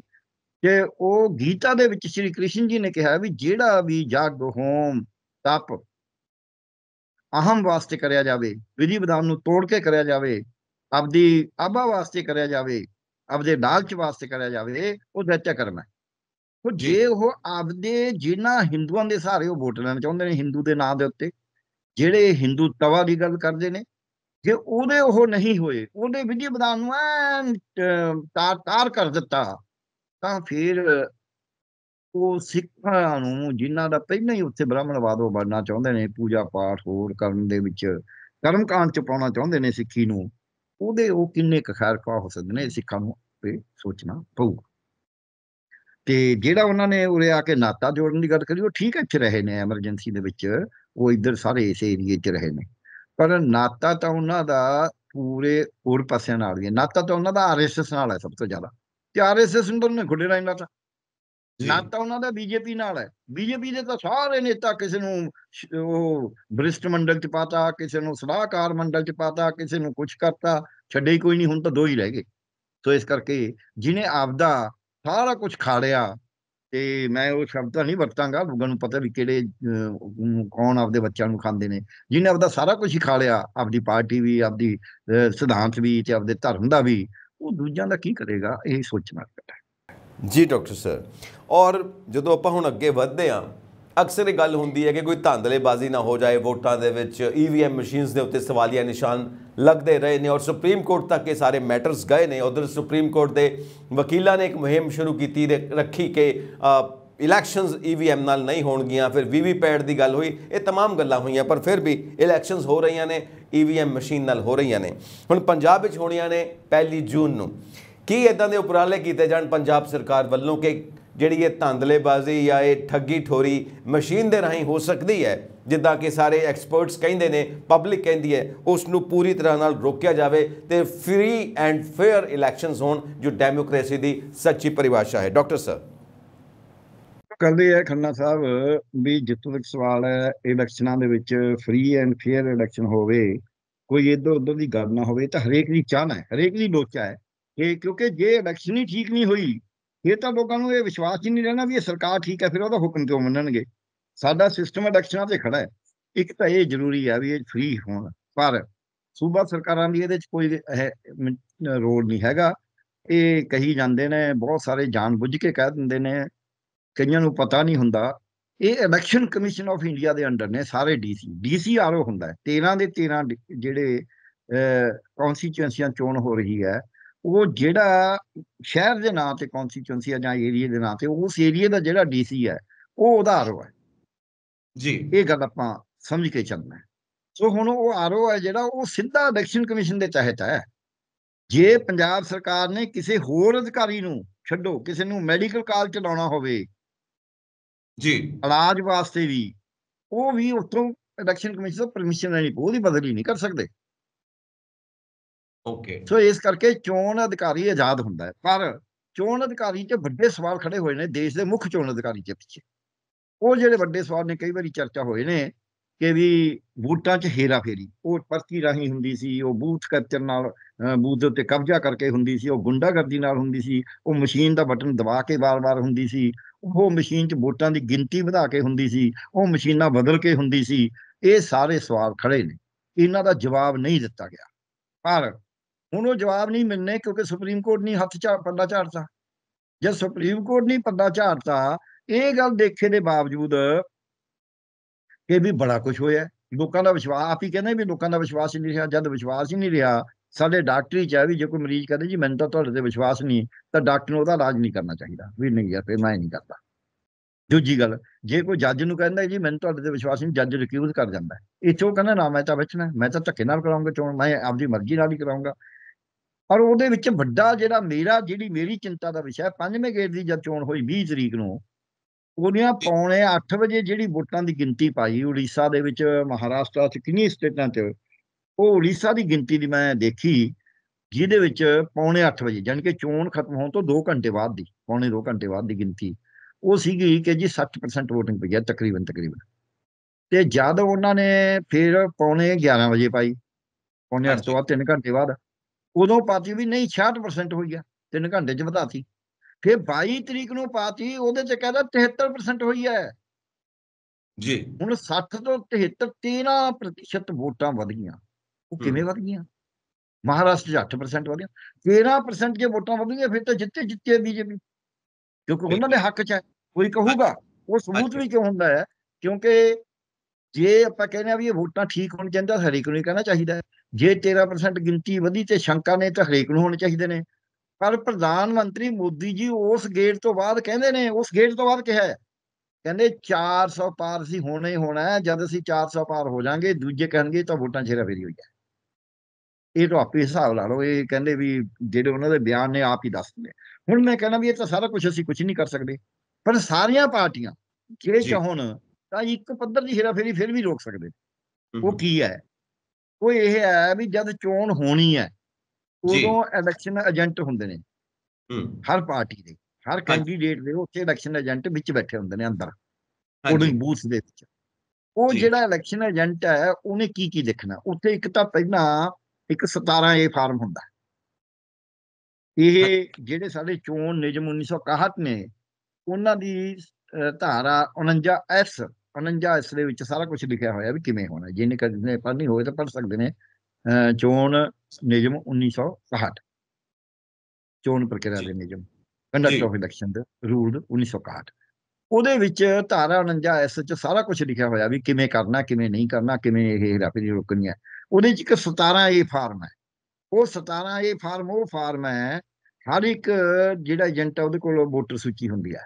ਕਿ ਉਹ ਗੀਤਾ ਦੇ ਵਿੱਚ ਸ਼੍ਰੀ ਕ੍ਰਿਸ਼ਨ ਜੀ ਨੇ ਕਿਹਾ ਵੀ ਜਿਹੜਾ ਵੀ ਜਗ ਹੋਮ ਤਪ ਅਹਮ ਵਾਸਤੇ ਕਰਿਆ ਜਾਵੇ ਵਿਧੀ ਵਿਧਾਨ ਨੂੰ ਤੋੜ ਕੇ ਕਰਿਆ ਜਾਵੇ ਆਪਦੀ ਆਭਾ ਵਾਸਤੇ ਕਰਿਆ ਜਾਵੇ ਆਪਦੇ ਚ ਵਾਸਤੇ ਕਰਿਆ ਜਾਵੇ ਉਹ ਸੱਚਾ ਕਰਮ ਹੈ ਉਹ ਜੇ ਉਹ ਆਪਦੇ ਜਿਨ੍ਹਾਂ ਹਿੰਦੂਆਂ ਦੇ ਸਹਾਰੇ ਉਹ ਵੋਟ ਲੈਣਾ ਚਾਹੁੰਦੇ ਨੇ ਹਿੰਦੂ ਦੇ ਨਾਂ ਦੇ ਉੱਤੇ ਜਿਹੜੇ ਹਿੰਦੂ ਤਵਾ ਦੀ ਗੱਲ ਕਰਦੇ ਨੇ ਜੇ ਉਹਦੇ ਉਹ ਨਹੀਂ ਹੋਏ ਉਹਦੇ ਵਿਧੀ ਵਿਧਾਨ ਨੂੰ ਤਾਰ ਤਾਰ ਕਰ ਦਿੱਤਾ ਤਾਂ ਫਿਰ ਉਹ ਸਿੱਖਾਂ ਨੂੰ ਜਿਨ੍ਹਾਂ ਦਾ ਪਹਿਲਾਂ ਹੀ ਉੱਥੇ ਬ੍ਰਾਹਮਣਵਾਦ ਉਹ ਬਣਨਾ ਚਾਹੁੰਦੇ ਨੇ ਪੂਜਾ ਪਾਠ ਹੋਰ ਕਰਨ ਦੇ ਵਿੱਚ ਕਰਮਕਾਂਡ ਚ ਪਾਉਣਾ ਚਾਹੁੰਦੇ ਨੇ ਸਿੱਖੀ ਨੂੰ ਉਹਦੇ ਉਹ ਕਿੰਨੇ ਕਖਾਰਕਾ ਹੋ ਸਕਦੇ ਨੇ ਸਿੱਖਾਂ ਨੂੰ ਤੇ ਸੋਚਣਾ ਪਊ ਤੇ ਜਿਹੜਾ ਉਹਨਾਂ ਨੇ ਉਰੇ ਆ ਕੇ ਨਾਤਾ ਜੋੜਨ ਦੀ ਗੱਲ ਕਰੀ ਉਹ ਠੀਕ ਇੱਥੇ ਰਹੇ ਨੇ ਐਮਰਜੈਂਸੀ ਦੇ ਵਿੱਚ ਉਹ ਇੱਧਰ ਸਾਰੇ ਇਸ ਏਰੀਏ 'ਚ ਰਹੇ ਨੇ ਪਰ ਨਾਤਾ ਤਾਂ ਉਹਨਾਂ ਦਾ ਪੂਰੇ ਹੋਰ ਪਾਸਿਆਂ ਨਾਲ ਵੀ ਨਾਤਾ ਤਾਂ ਉਹਨਾਂ ਦਾ ਆਰਐਸਐਸ ਨਾਲ ਹੈ ਸਭ ਤੋਂ ਜ਼ਿਆਦਾ ਤੇ ਆਰਐਸਐਸ ਨੂੰ ਤਾਂ ਉਹਨੇ ਖੁੱਲੇ ਨਾਲ ਨਾਤਾ ਨਾ ਤਾਂ ਉਹਨਾਂ ਦਾ ਬੀਜੇਪੀ ਨਾਲ ਹੈ ਬੀਜੇਪੀ ਦੇ ਤਾਂ ਸਾਰੇ ਨੇਤਾ ਕਿਸੇ ਨੂੰ ਉਹ ਬ੍ਰਿਸ਼ਟ ਮੰਡਲ ਚ ਪਾਤਾ ਕਿਸੇ ਨੂੰ ਸਲਾਹਕਾਰ ਮੰਡਲ ਚ ਪਾਤਾ ਕਿਸੇ ਨੂੰ ਕੁਝ ਕਰਤਾ ਛੱਡੇ ਹੀ ਕੋਈ ਨਹੀਂ ਹੁਣ ਤਾਂ ਦੋ ਹੀ ਰਹਿ ਗਏ ਸੋ ਇਸ ਕਰਕੇ ਜਿਨੇ ਆਪਦਾ ਸਾਰਾ ਕੁਝ ਖਾ ਲਿਆ ਤੇ ਮੈਂ ਉਹ ਸ਼ਬਦ ਤਾਂ ਨਹੀਂ ਵਰਤਾਂਗਾ ਲੋਕਾਂ ਨੂੰ ਪਤਾ ਵੀ ਕਿਹੜੇ ਕੌਣ ਆਪਦੇ ਬੱਚਿਆਂ ਨੂੰ ਖਾਂਦੇ ਨੇ ਜਿਨੇ ਆਪਦਾ ਸਾਰਾ ਕੁਝ ਹੀ ਖਾ ਲਿਆ ਆਪਦੀ ਪਾਰਟੀ ਵੀ ਆਪਦੀ ਸਿਧਾਂਤ ਵੀ ਤੇ ਆਪਦੇ ਧਰਮ ਦਾ ਵੀ ਉਹ ਦੂਜਿਆਂ ਦਾ ਕੀ ਕਰੇਗਾ ਇਹ ਸੋਚਣਾ ਪੈਂਦਾ ਜੀ ਡਾਕਟਰ ਸਰ ਔਰ ਜਦੋਂ ਆਪਾਂ ਹੁਣ ਅੱਗੇ ਵਧਦੇ ਆ ਅਕਸਰ ਇਹ ਗੱਲ ਹੁੰਦੀ ਹੈ ਕਿ ਕੋਈ ਧਾਂਦਲੇਬਾਜ਼ੀ ਨਾ ਹੋ ਜਾਏ ਵੋਟਾਂ ਦੇ ਵਿੱਚ ਈਵੀਐਮ e ਮਸ਼ੀਨਸ ਦੇ ਉੱਤੇ ਸਵਾਲੀਆ ਨਿਸ਼ਾਨ ਲੱਗਦੇ ਰਹੇ ਨੇ ਔਰ ਸੁਪਰੀਮ ਕੋਰਟ ਤੱਕ ਇਹ ਸਾਰੇ ਮੈਟਰਸ ਗਏ ਨੇ ਉਧਰ ਸੁਪਰੀਮ ਕੋਰਟ ਦੇ ਵਕੀਲਾਂ ਨੇ ਇੱਕ ਮੁਹਿੰਮ ਸ਼ੁਰੂ ਕੀਤੀ ਰੱਖੀ ਕਿ ਇਲੈਕਸ਼ਨਸ ਈਵੀਐਮ e ਨਾਲ ਨਹੀਂ ਹੋਣਗੀਆਂ ਫਿਰ ਪੈਡ ਦੀ ਗੱਲ ਹੋਈ ਇਹ तमाम ਗੱਲਾਂ ਹੋਈਆਂ ਪਰ ਫਿਰ ਵੀ ਇਲੈਕਸ਼ਨਸ ਹੋ ਰਹੀਆਂ ਨੇ ਈਵੀਐਮ e ਮਸ਼ੀਨ ਨਾਲ ਹੋ ਰਹੀਆਂ ਨੇ ਹੁਣ ਪੰਜਾਬ ਵਿੱਚ ਹੋਣੀਆਂ ਨੇ ਪਹਿਲੀ ਜੂਨ ਨੂੰ ਕੀ ਇਦਾਂ ਦੇ ਉਪਰਾਲੇ ਕੀਤੇ ਜਾਣ ਪੰਜਾਬ ਸਰਕਾਰ ਵੱਲੋਂ ਕਿ ਜਿਹੜੀ ਇਹ ਧੰਦਲੇਬਾਜ਼ੀ ਜਾਂ ਇਹ ਠੱਗੀ ਠੋਰੀ ਮਸ਼ੀਨ ਦੇ ਰਾਹੀਂ ਹੋ ਸਕਦੀ ਹੈ ਜਿੱਦਾਂ ਕਿ ਸਾਰੇ ਐਕਸਪਰਟਸ ਕਹਿੰਦੇ ਨੇ ਪਬਲਿਕ ਕਹਿੰਦੀ ਹੈ ਉਸ ਨੂੰ ਪੂਰੀ ਤਰ੍ਹਾਂ ਨਾਲ ਰੋਕਿਆ ਜਾਵੇ ਤੇ ਫ੍ਰੀ ਐਂਡ ਫੇਅਰ ਇਲੈਕਸ਼ਨਸ ਹੋਣ ਜੋ ਡੈਮੋਕ੍ਰੇਸੀ ਦੀ ਸੱਚੀ ਪਰਿਭਾਸ਼ਾ ਹੈ ਡਾਕਟਰ ਸਰ ਕਹਿੰਦੇ ਆ ਖੰਨਾ ਸਾਹਿਬ ਵੀ ਜਿੱਤੋਂ ਤੱਕ ਸਵਾਲ ਹੈ ਇਲੈਕਸ਼ਨਾਂ ਦੇ ਵਿੱਚ ਫ੍ਰੀ ਐਂਡ ਫੇਅਰ ਇਲੈਕਸ਼ਨ ਹੋਵੇ ਕੋਈ ਇਧਰ ਉਧਰ ਦੀ ਗੱਲ ਨਾ ਹੋਵੇ ਤਾਂ ਹਰੇਕ ਦੀ ਚਾਹਨਾ ਹੈ ਹਰੇਕ ਦੀ ਲੋਚਾ ਹੈ ਇਹ ਕਿਉਂਕਿ ਜੇ ਇਲੈਕਸ਼ਨ ਹੀ ਠੀਕ ਨਹੀਂ ਹੋਈ ਇਹ ਤਾਂ ਲੋਕਾਂ ਨੂੰ ਇਹ ਵਿਸ਼ਵਾਸ ਹੀ ਨਹੀਂ ਰਹਿਣਾ ਵੀ ਇਹ ਸਰਕਾਰ ਠੀਕ ਹੈ ਫਿਰ ਉਹਦਾ ਹੁਕਮ ਕਿਉਂ ਮੰਨਣਗੇ ਸਾਡਾ ਸਿਸਟਮ ਇਲੈਕਸ਼ਨਾਂ ਤੇ ਖੜਾ ਹੈ ਇੱਕ ਤਾਂ ਇਹ ਜ਼ਰੂਰੀ ਹੈ ਵੀ ਇਹ ਫ੍ਰੀ ਹੋਣ ਪਰ ਸੂਬਾ ਸਰਕਾਰਾਂ ਦੀ ਇਹਦੇ 'ਚ ਕੋਈ ਰੋਲ ਨਹੀਂ ਹੈਗਾ ਇਹ ਕਹੀ ਜਾਂਦੇ ਨੇ ਬਹੁਤ ਸਾਰੇ ਜਾਣਬੁੱਝ ਕੇ ਕਹਿ ਦਿੰਦੇ ਨੇ ਕਈਆਂ ਨੂੰ ਪਤਾ ਨਹੀਂ ਹੁੰਦਾ ਇਹ ਇਲੈਕਸ਼ਨ ਕਮਿਸ਼ਨ ਆਫ ਇੰਡੀਆ ਦੇ ਅੰਡਰ ਨੇ ਸਾਰੇ ਡੀਸੀ ਡੀਸੀ ਆਰਓ ਹੁੰਦਾ ਹੈ 13 ਦੇ 13 ਜਿਹੜੇ ਕੌਂਸਟੀਚੁਐਂਸੀਆਂ ਚੋਣ ਹੋ ਰਹੀ ਹੈ ਉਹ ਜਿਹੜਾ ਸ਼ਹਿਰ ਦੇ ਨਾਂ ਤੇ ਕਨਸਟੀਚੁਐਂਸੀ ਆ ਜਾਂ ਏਰੀਆ ਦੇ ਨਾਂ ਤੇ ਉਸ ਏਰੀਆ ਦਾ ਜਿਹੜਾ ਡੀਸੀ ਹੈ ਉਹ ਉਹਦਾ ਆਰਓ ਹੈ ਜੀ ਇਹ ਗੱਲ ਆਪਾਂ ਸਮਝ ਕੇ ਚੱਲਣਾ ਸੋ ਹੁਣ ਉਹ ਆਰਓ ਹੈ ਜਿਹੜਾ ਉਹ ਸਿੱਧਾ ਇਲੈਕਸ਼ਨ ਕਮਿਸ਼ਨ ਦੇ ਤਹਿਤ ਹੈ ਜੇ ਪੰਜਾਬ ਸਰਕਾਰ ਨੇ ਕਿਸੇ ਹੋਰ ਅਧਿਕਾਰੀ ਨੂੰ ਛੱਡੋ ਕਿਸੇ ਨੂੰ ਮੈਡੀਕਲ ਕਾਲ ਚਲਾਉਣਾ ਹੋਵੇ ਜੀ ਇਲਾਜ ਵਾਸਤੇ ਵੀ ਉਹ ਵੀ ਉਤੋਂ ਇਲੈਕਸ਼ਨ ਕਮਿਸ਼ਨ ਤੋਂ ਪਰਮਿਸ਼ਨ ਲੈਣੀ ਉਹਦੀ ਬਦਲੀ ਨਹੀਂ ਕਰ ਸਕਦੇ ਓਕੇ ਸੋ ਇਸ ਕਰਕੇ ਚੋਣ ਅਧਿਕਾਰੀ ਆਜ਼ਾਦ ਹੁੰਦਾ ਪਰ ਚੋਣ ਅਧਿਕਾਰੀ 'ਚ ਵੱਡੇ ਸਵਾਲ ਖੜੇ ਹੋਏ ਨੇ ਦੇਸ਼ ਦੇ ਮੁੱਖ ਚੋਣ ਅਧਿਕਾਰੀ 'ਚ ਪਿੱਛੇ ਉਹ ਜਿਹੜੇ ਵੱਡੇ ਸਵਾਲ ਨੇ ਕਈ ਵਾਰੀ ਚਰਚਾ ਹੋਏ ਨੇ ਕਿ ਵੀ ਵੋਟਾਂ 'ਚ ਹੇਰਾ ਫੇਰੀ ਉਹ ਪਰਤੀ ਰਾਹੀਂ ਹੁੰਦੀ ਸੀ ਉਹ ਬੂਥ ਕੈਪਚਰ ਨਾਲ ਬੂਥ ਦੇ ਉੱਤੇ ਕਬਜ਼ਾ ਕਰਕੇ ਹੁੰਦੀ ਸੀ ਉਹ ਗੁੰਡਾਗਰਦੀ ਨਾਲ ਹੁੰਦੀ ਸੀ ਉਹ ਮਸ਼ੀਨ ਦਾ ਬਟਨ ਦਬਾ ਕੇ ਵਾਰ-ਵਾਰ ਹੁੰਦੀ ਸੀ ਉਹ ਮਸ਼ੀਨ 'ਚ ਵੋਟਾਂ ਦੀ ਗਿਣਤੀ ਵਧਾ ਕੇ ਹੁੰਦੀ ਸੀ ਉਹ ਮਸ਼ੀਨਾਂ ਬਦਲ ਕੇ ਹੁੰਦੀ ਸੀ ਇਹ ਸਾਰੇ ਸਵਾਲ ਖੜੇ ਨੇ ਇਹਨਾਂ ਦਾ ਜਵਾਬ ਨਹੀਂ ਦਿੱਤਾ ਗਿਆ ਪਰ ਹੁਣ ਉਹ ਜਵਾਬ ਨਹੀਂ ਮਿਲਨੇ ਕਿਉਂਕਿ ਸੁਪਰੀਮ ਕੋਰਟ ਨਹੀਂ ਹੱਥ ਚਾ ਪੰਡਾ ਝਾੜਦਾ ਜੇ ਸੁਪਰੀਮ ਕੋਰਟ ਨਹੀਂ ਪੰਡਾ ਝਾੜਦਾ ਇਹ ਗੱਲ ਦੇਖੇ ਦੇ ਬਾਵਜੂਦ ਕਿ ਵੀ ਬੜਾ ਕੁਝ ਹੋਇਆ ਲੋਕਾਂ ਦਾ ਵਿਸ਼ਵਾਸ ਆਪ ਹੀ ਕਹਿੰਦੇ ਵੀ ਲੋਕਾਂ ਦਾ ਵਿਸ਼ਵਾਸ ਹੀ ਨਹੀਂ ਰਿਹਾ ਜਦ ਵਿਸ਼ਵਾਸ ਹੀ ਨਹੀਂ ਰਿਹਾ ਸਾਡੇ ਡਾਕਟਰੀ ਚ ਵੀ ਜੇ ਕੋਈ ਮਰੀਜ਼ ਕਹਿੰਦੇ ਜੀ ਮੈਨੂੰ ਤਾਂ ਤੁਹਾਡੇ ਤੇ ਵਿਸ਼ਵਾਸ ਨਹੀਂ ਤਾਂ ਡਾਕਟਰ ਨੂੰ ਉਹਦਾ ਇਲਾਜ ਨਹੀਂ ਕਰਨਾ ਚਾਹੀਦਾ ਵੀ ਨਹੀਂ ਯਾਰ ਤੇ ਮੈਂ ਨਹੀਂ ਕਰਦਾ ਦੂਜੀ ਗੱਲ ਜੇ ਕੋਈ ਜੱਜ ਨੂੰ ਕਹਿੰਦਾ ਜੀ ਮੈਨੂੰ ਤੁਹਾਡੇ ਤੇ ਵਿਸ਼ਵਾਸ ਨਹੀਂ ਜੱਜ ਰਿਕਿਊਜ਼ ਕਰ ਜਾਂਦਾ ਚੋ ਕਹਿੰਦਾ ਨਾ ਮੈਂ ਤਾਂ ਬਚਣਾ ਮੈਂ ਤਾਂ ਧੱਕੇ ਨਾਲ ਕਰਾਉਂਗਾ ਚੋਣ ਮੈਂ ਆਪਦੀ ਮਰਜ਼ੀ ਨਾਲ ਹੀ ਕਰਾਉਂਗਾ ਪਰ ਉਹਦੇ ਵਿੱਚ ਵੱਡਾ ਜਿਹੜਾ ਮੇਰਾ ਜਿਹੜੀ ਮੇਰੀ ਚਿੰਤਾ ਦਾ ਵਿਸ਼ਾ ਪੰਜਵੇਂ ਗੇੜ ਦੀ ਜਦ ਚੋਣ ਹੋਈ 20 ਤਰੀਕ ਨੂੰ ਉਹਨੀਆਂ ਪੌਣੇ 8 ਵਜੇ ਜਿਹੜੀ ਵੋਟਾਂ ਦੀ ਗਿਣਤੀ ਪਾਈ ਉੜੀਸਾ ਦੇ ਵਿੱਚ ਮਹਾਰਾਸ਼ਟਰ ਚ ਕਿੰਨੀ ਸਟੇਟਾਂ ਤੇ ਉਹ ਉੜੀਸਾ ਦੀ ਗਿਣਤੀ ਦੀ ਮੈਂ ਦੇਖੀ ਜਿਹਦੇ ਵਿੱਚ ਪੌਣੇ 8 ਵਜੇ ਜਾਨਕਿ ਕਿ ਚੋਣ ਖਤਮ ਹੋਣ ਤੋਂ 2 ਘੰਟੇ ਬਾਅਦ ਦੀ ਪੌਣੇ 2 ਘੰਟੇ ਬਾਅਦ ਦੀ ਗਿਣਤੀ ਉਹ ਸੀਗੀ ਕਿ ਜੀ 60% ਵੋਟਿੰਗ ਪਈ ਹੈ ਤਕਰੀਬਨ ਤਕਰੀਬਨ ਤੇ ਜਦ ਉਹਨਾਂ ਨੇ ਫਿਰ ਪੌਣੇ 11 ਵਜੇ ਪਾਈ ਪੌਣੇ 8 ਤੋਂ ਬਾਅਦ 3 ਘੰਟੇ ਬਾਅਦ ਉਦੋਂ ਪਾਤੀ ਵੀ ਨਹੀਂ 66% ਹੋਈ ਆ 3 ਘੰਟੇ ਚ ਵਧਾਤੀ ਫਿਰ 22 ਤਰੀਕ ਨੂੰ ਪਾਤੀ ਉਹਦੇ ਚ ਕਹਿੰਦਾ 73% ਹੋਈ ਹੈ ਜੀ ਹੁਣ 60 ਤੋਂ 73 13% ਵੋਟਾਂ ਵਧ ਗਈਆਂ ਉਹ ਕਿਵੇਂ ਵਧ ਗਈਆਂ ਮਹਾਰਾਸ਼ਟਰ 8% ਵਧ ਗਿਆ 13% ਜੇ ਵੋਟਾਂ ਵਧ ਗਈਆਂ ਫਿਰ ਤਾਂ ਜਿੱਤੇ ਜਿੱਤੇ ਬੀਜੇਪੀ ਕਿਉਂਕਿ ਉਹਨਾਂ ਦੇ ਹੱਕ 'ਚ ਹੈ ਕੋਈ ਕਹੂਗਾ ਉਹ ਸਬੂਤ ਵੀ ਕਿਉਂ ਹੁੰਦਾ ਹੈ ਕਿਉਂਕਿ ਜੇ ਆਪਾਂ ਕਹਿੰਦੇ ਆ ਵੀ ਇਹ ਵੋਟਾਂ ਠੀਕ ਹੋਣ ਚਾਹੀਦਾ ਹਰੇਕ ਕੋਈ ਕਹਿਣਾ ਚਾਹੀਦਾ ਜੇ 13% ਗਿਣਤੀ ਵਧੀ ਤੇ ਸ਼ੰਕਾ ਨੇ ਤਾਂ ਹਰੇਕ ਨੂੰ ਹੋਣੇ ਚਾਹੀਦੇ ਨੇ ਪਰ ਪ੍ਰਧਾਨ ਮੰਤਰੀ ਮੋਦੀ ਜੀ ਉਸ ਗੇਟ ਤੋਂ ਬਾਅਦ ਕਹਿੰਦੇ ਨੇ ਉਸ ਗੇਟ ਤੋਂ ਬਾਅਦ ਕਿਹਾ ਕਹਿੰਦੇ 400 ਪਾਰ ਸੀ ਹੋਣਾ ਹੀ ਹੋਣਾ ਜਦ ਅਸੀਂ 400 ਪਾਰ ਹੋ ਜਾਾਂਗੇ ਦੂਜੇ ਕਹਿਣਗੇ ਤਾਂ ਵੋਟਾਂ ਛੇਰਾ ਫੇਰੀ ਹੋਈ ਹੈ ਇਹ ਤਾਂ ਆਪੇ ਹਿਸਾਬ ਲਾ ਲਓ ਇਹ ਕਹਿੰਦੇ ਵੀ ਜਿਹੜੇ ਉਹਨਾਂ ਦੇ ਬਿਆਨ ਨੇ ਆਪ ਹੀ ਦੱਸ ਦਿੰਦੇ ਹੁਣ ਮੈਂ ਕਹਿੰਦਾ ਵੀ ਇਹ ਤਾਂ ਸਾਰਾ ਕੁਝ ਅਸੀਂ ਕੁਝ ਨਹੀਂ ਕਰ ਸਕਦੇ ਪਰ ਸਾਰੀਆਂ ਪਾਰਟੀਆਂ ਜੇ ਚਾਹਣ ਤਾਂ ਇੱਕ ਪੱਧਰ ਦੀ ਫੇਰੀ ਫਿਰ ਵੀ ਰੋਕ ਸਕਦੇ ਉਹ ਕੀ ਹੈ ਉਹ ਇਹ ਹੈ ਵੀ ਜਦ ਚੋਣ ਹੋਣੀ ਹੈ ਉਦੋਂ ਇਲੈਕਸ਼ਨ ਏਜੰਟ ਹੁੰਦੇ ਨੇ ਹਰ ਪਾਰਟੀ ਦੇ ਹਰ ਕੈਂਡੀਡੇਟ ਦੇ ਉੱਥੇ ਇਲੈਕਸ਼ਨ ਏਜੰਟ ਵਿੱਚ ਬੈਠੇ ਹੁੰਦੇ ਨੇ ਅੰਦਰ ਕੋਡਿੰਗ ਬੂਥ ਦੇ ਵਿੱਚ ਉਹ ਜਿਹੜਾ ਇਲੈਕਸ਼ਨ ਏਜੰਟ ਹੈ ਉਹਨੇ ਕੀ ਕੀ ਲਿਖਣਾ ਉੱਥੇ ਇੱਕ ਤਾਂ ਪਹਿਲਾਂ ਇੱਕ 17A ਫਾਰਮ ਹੁੰਦਾ ਇਹ ਜਿਹੜੇ ਸਾਡੇ ਚੋਣ ਨਿਯਮ 1961 ਨੇ ਉਹਨਾਂ ਦੀ ਧਾਰਾ 49S 49 ਇਸ ਦੇ ਵਿੱਚ ਸਾਰਾ ਕੁਝ ਲਿਖਿਆ ਹੋਇਆ ਵੀ ਕਿਵੇਂ ਹੋਣਾ ਜਿਹਨੇ ਕਦੇ ਨਹੀਂ ਹੋਏ ਤਾਂ ਪੜ ਸਕਦੇ ਨੇ ਚੋਣ ਨਿਯਮ 1961 ਚੋਣ ਪ੍ਰਕਿਰਿਆ ਦੇ ਨਿਯਮ ਕੰਡਕਟ ਆਫ ਇਲੈਕਸ਼ਨ ਦੇ ਰੂਲ 1961 ਉਹਦੇ ਵਿੱਚ ਧਾਰਾ 49 ਐਸ ਚ ਸਾਰਾ ਕੁਝ ਲਿਖਿਆ ਹੋਇਆ ਵੀ ਕਿਵੇਂ ਕਰਨਾ ਕਿਵੇਂ ਨਹੀਂ ਕਰਨਾ ਕਿਵੇਂ ਇਹ ਹੇਰਾਫੇਰੀ ਰੁਕਣੀ ਹੈ ਉਹਦੇ ਚ ਇੱਕ 17 ਏ ਫਾਰਮ ਹੈ ਉਹ 17 ਏ ਫਾਰਮ ਉਹ ਫਾਰਮ ਹੈ ਹਰ ਇੱਕ ਜਿਹੜਾ ਏਜੰਟ ਹੈ ਉਹਦੇ ਕੋਲ ਵੋਟਰ ਸੂਚੀ ਹੁੰਦੀ ਹੈ